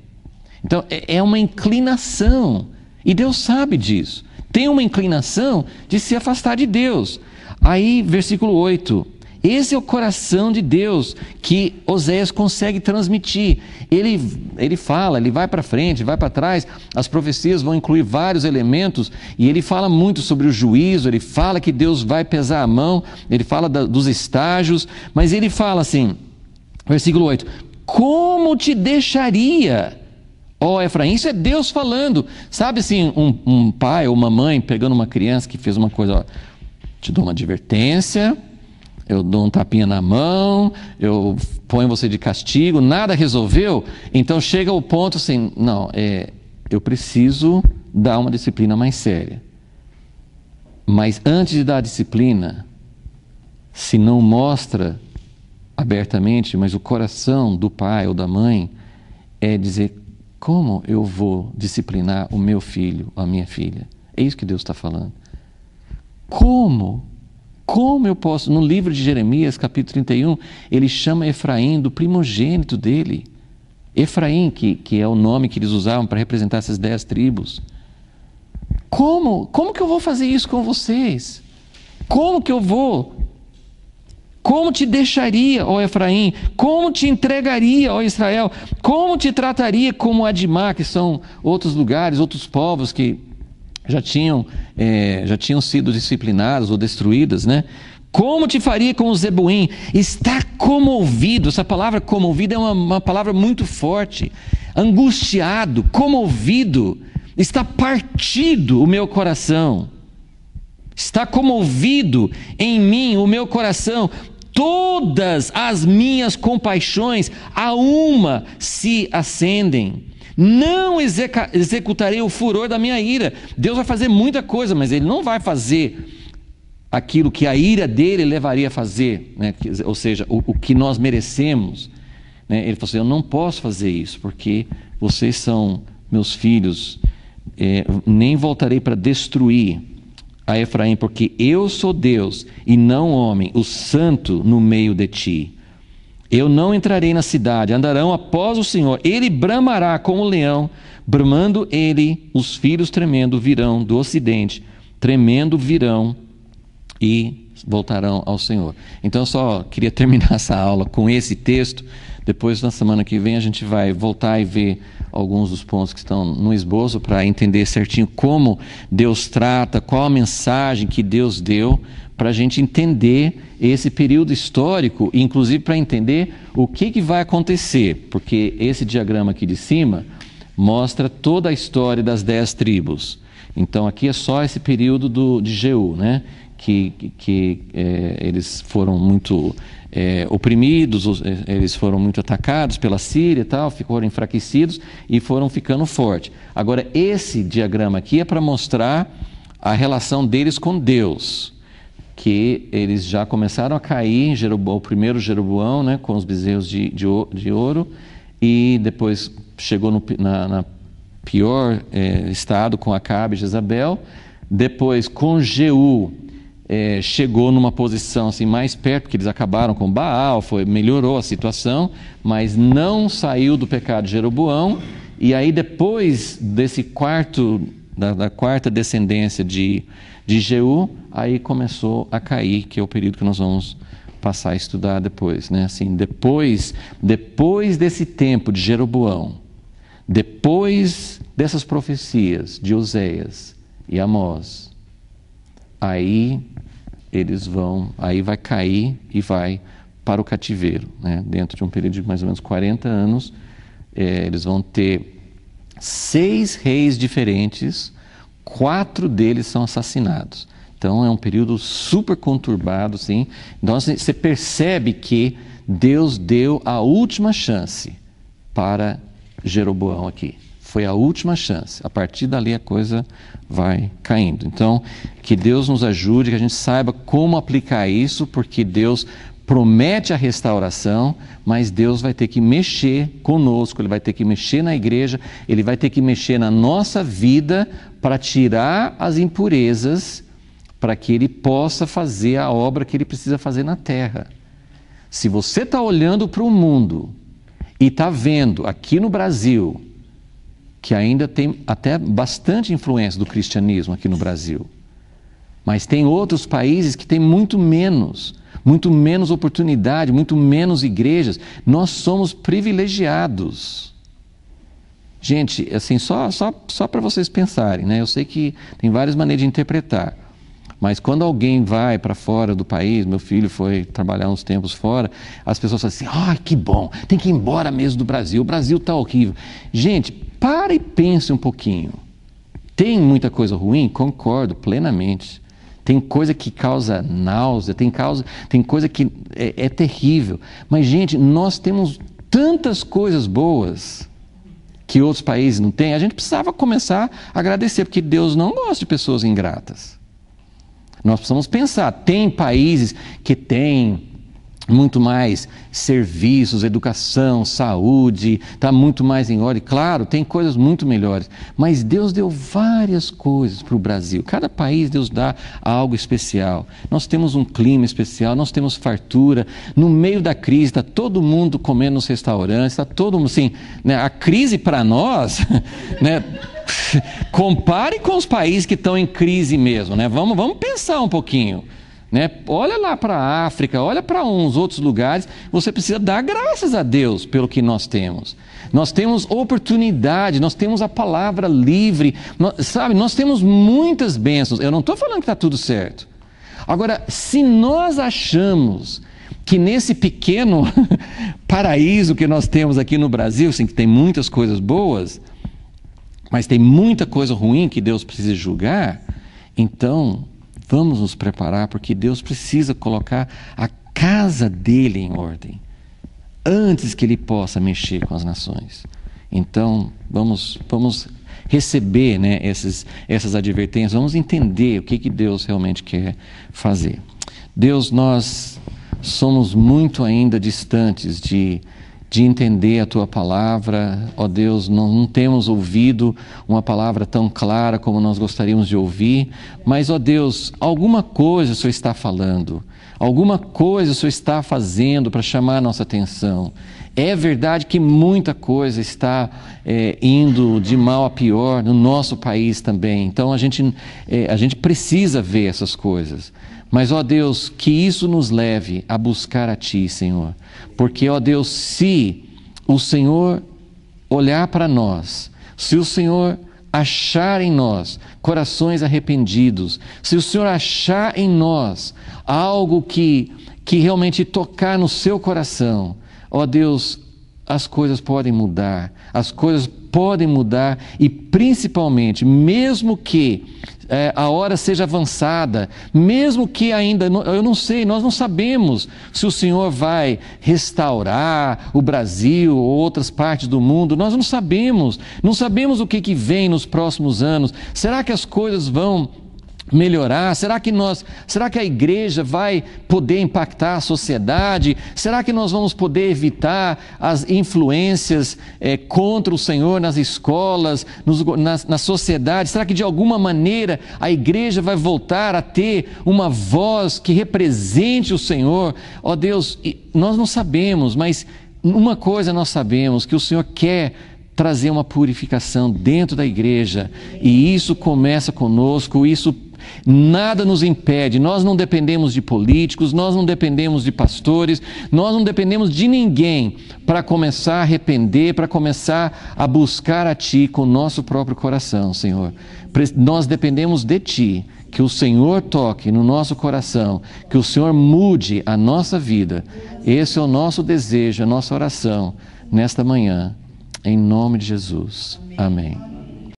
Então, é, é uma inclinação. E Deus sabe disso. Tem uma inclinação de se afastar de Deus. Aí, versículo 8. Esse é o coração de Deus que Oséias consegue transmitir. Ele, ele fala, ele vai para frente, vai para trás, as profecias vão incluir vários elementos e ele fala muito sobre o juízo, ele fala que Deus vai pesar a mão, ele fala da, dos estágios, mas ele fala assim, versículo 8: Como te deixaria? Ó Efraim, isso é Deus falando. Sabe assim, um, um pai ou uma mãe pegando uma criança que fez uma coisa, ó, te dou uma advertência eu dou um tapinha na mão, eu ponho você de castigo, nada resolveu, então chega o ponto assim, não, é, eu preciso dar uma disciplina mais séria. Mas antes de dar a disciplina, se não mostra abertamente, mas o coração do pai ou da mãe é dizer como eu vou disciplinar o meu filho, a minha filha. É isso que Deus está falando. Como como eu posso? No livro de Jeremias, capítulo 31, ele chama Efraim do primogênito dele. Efraim, que, que é o nome que eles usavam para representar essas dez tribos. Como? Como que eu vou fazer isso com vocês? Como que eu vou? Como te deixaria, ó Efraim? Como te entregaria, ó Israel? Como te trataria como Adimá, que são outros lugares, outros povos que já tinham, é, já tinham sido disciplinadas ou destruídas, né? Como te faria com o Zebuim? Está comovido. Essa palavra comovido é uma, uma palavra muito forte. Angustiado, comovido. Está partido o meu coração. Está comovido em mim o meu coração. Todas as minhas compaixões a uma se acendem. Não executarei o furor da minha ira. Deus vai fazer muita coisa, mas ele não vai fazer aquilo que a ira dele levaria a fazer, né? ou seja, o, o que nós merecemos. Né? Ele falou assim: Eu não posso fazer isso, porque vocês são meus filhos, é, nem voltarei para destruir a Efraim, porque eu sou Deus e não homem, o santo no meio de ti. Eu não entrarei na cidade, andarão após o Senhor. Ele bramará como leão, bramando ele, os filhos tremendo virão do ocidente, tremendo virão e voltarão ao Senhor. Então, eu só queria terminar essa aula com esse texto. Depois, na semana que vem, a gente vai voltar e ver alguns dos pontos que estão no esboço para entender certinho como Deus trata, qual a mensagem que Deus deu para a gente entender esse período histórico, inclusive para entender o que, que vai acontecer, porque esse diagrama aqui de cima mostra toda a história das dez tribos. Então aqui é só esse período do, de Jeú, né? que, que é, eles foram muito é, oprimidos, é, eles foram muito atacados pela Síria e tal, ficaram enfraquecidos e foram ficando fortes. Agora, esse diagrama aqui é para mostrar a relação deles com Deus que eles já começaram a cair, Jeroboão, o primeiro Jeroboão, né, com os bezerros de, de, de ouro, e depois chegou no, na, na pior eh, estado com Acabe e Jezabel, depois com Jeú eh, chegou numa posição assim mais perto, porque eles acabaram com Baal, foi, melhorou a situação, mas não saiu do pecado de Jeroboão, e aí depois desse quarto, da, da quarta descendência de de Jeú, aí começou a cair, que é o período que nós vamos passar a estudar depois, né? Assim, depois, depois desse tempo de Jeroboão, depois dessas profecias de Oséias e Amós, aí eles vão, aí vai cair e vai para o cativeiro, né? Dentro de um período de mais ou menos 40 anos, é, eles vão ter seis reis diferentes quatro deles são assassinados. Então é um período super conturbado, sim. Então assim, você percebe que Deus deu a última chance para Jeroboão aqui. Foi a última chance. A partir dali a coisa vai caindo. Então, que Deus nos ajude, que a gente saiba como aplicar isso, porque Deus promete a restauração, mas Deus vai ter que mexer conosco, Ele vai ter que mexer na igreja, Ele vai ter que mexer na nossa vida para tirar as impurezas, para que Ele possa fazer a obra que Ele precisa fazer na terra. Se você está olhando para o mundo e está vendo aqui no Brasil, que ainda tem até bastante influência do cristianismo aqui no Brasil, mas tem outros países que tem muito menos muito menos oportunidade, muito menos igrejas. Nós somos privilegiados. Gente, assim, só, só, só para vocês pensarem, né? Eu sei que tem várias maneiras de interpretar, mas quando alguém vai para fora do país, meu filho foi trabalhar uns tempos fora, as pessoas falam assim: ah, que bom, tem que ir embora mesmo do Brasil, o Brasil está horrível. Gente, para e pense um pouquinho. Tem muita coisa ruim? Concordo plenamente tem coisa que causa náusea, tem, causa, tem coisa que é, é terrível. Mas, gente, nós temos tantas coisas boas que outros países não têm, a gente precisava começar a agradecer, porque Deus não gosta de pessoas ingratas. Nós precisamos pensar, tem países que têm muito mais serviços, educação, saúde, está muito mais em ordem. Claro, tem coisas muito melhores, mas Deus deu várias coisas para o Brasil. Cada país Deus dá algo especial. Nós temos um clima especial, nós temos fartura. No meio da crise está todo mundo comendo nos restaurantes, está todo mundo assim. Né? A crise para nós, né? compare com os países que estão em crise mesmo, né? Vamos, vamos pensar um pouquinho. Né? Olha lá para a África, olha para uns outros lugares, você precisa dar graças a Deus pelo que nós temos. Nós temos oportunidade, nós temos a palavra livre, nós, sabe? Nós temos muitas bênçãos. Eu não estou falando que está tudo certo. Agora, se nós achamos que nesse pequeno paraíso que nós temos aqui no Brasil, sim, que tem muitas coisas boas, mas tem muita coisa ruim que Deus precisa julgar, então Vamos nos preparar, porque Deus precisa colocar a casa dele em ordem, antes que ele possa mexer com as nações. Então, vamos, vamos receber né, esses, essas advertências, vamos entender o que, que Deus realmente quer fazer. Deus, nós somos muito ainda distantes de de entender a tua palavra. Ó oh Deus, não, não, temos ouvido uma palavra tão clara como nós gostaríamos de ouvir, mas, ó oh Deus, alguma coisa o Senhor está falando, alguma coisa o Senhor está fazendo para chamar a nossa atenção. É verdade que muita coisa está é, indo de mal a pior no nosso país também. Então a gente, é, a gente precisa ver essas coisas. Mas, ó Deus, que isso nos leve a buscar a Ti, Senhor. Porque, ó Deus, se o Senhor olhar para nós, se o Senhor achar em nós corações arrependidos, se o Senhor achar em nós algo que, que realmente tocar no seu coração, ó Deus, as coisas podem mudar, as coisas podem mudar e principalmente, mesmo que é, a hora seja avançada, mesmo que ainda, eu não sei, nós não sabemos se o Senhor vai restaurar o Brasil ou outras partes do mundo, nós não sabemos, não sabemos o que, que vem nos próximos anos, será que as coisas vão melhorar? Será que nós, será que a igreja vai poder impactar a sociedade? Será que nós vamos poder evitar as influências é, contra o Senhor nas escolas, nos, na, na sociedade? Será que de alguma maneira a igreja vai voltar a ter uma voz que represente o Senhor? Ó oh, Deus, nós não sabemos, mas uma coisa nós sabemos, que o Senhor quer trazer uma purificação dentro da igreja. E isso começa conosco, isso Nada nos impede, nós não dependemos de políticos, nós não dependemos de pastores, nós não dependemos de ninguém para começar a arrepender, para começar a buscar a Ti com o nosso próprio coração, Senhor. Nós dependemos de Ti, que o Senhor toque no nosso coração, que o Senhor mude a nossa vida. Esse é o nosso desejo, a nossa oração nesta manhã, em nome de Jesus. Amém.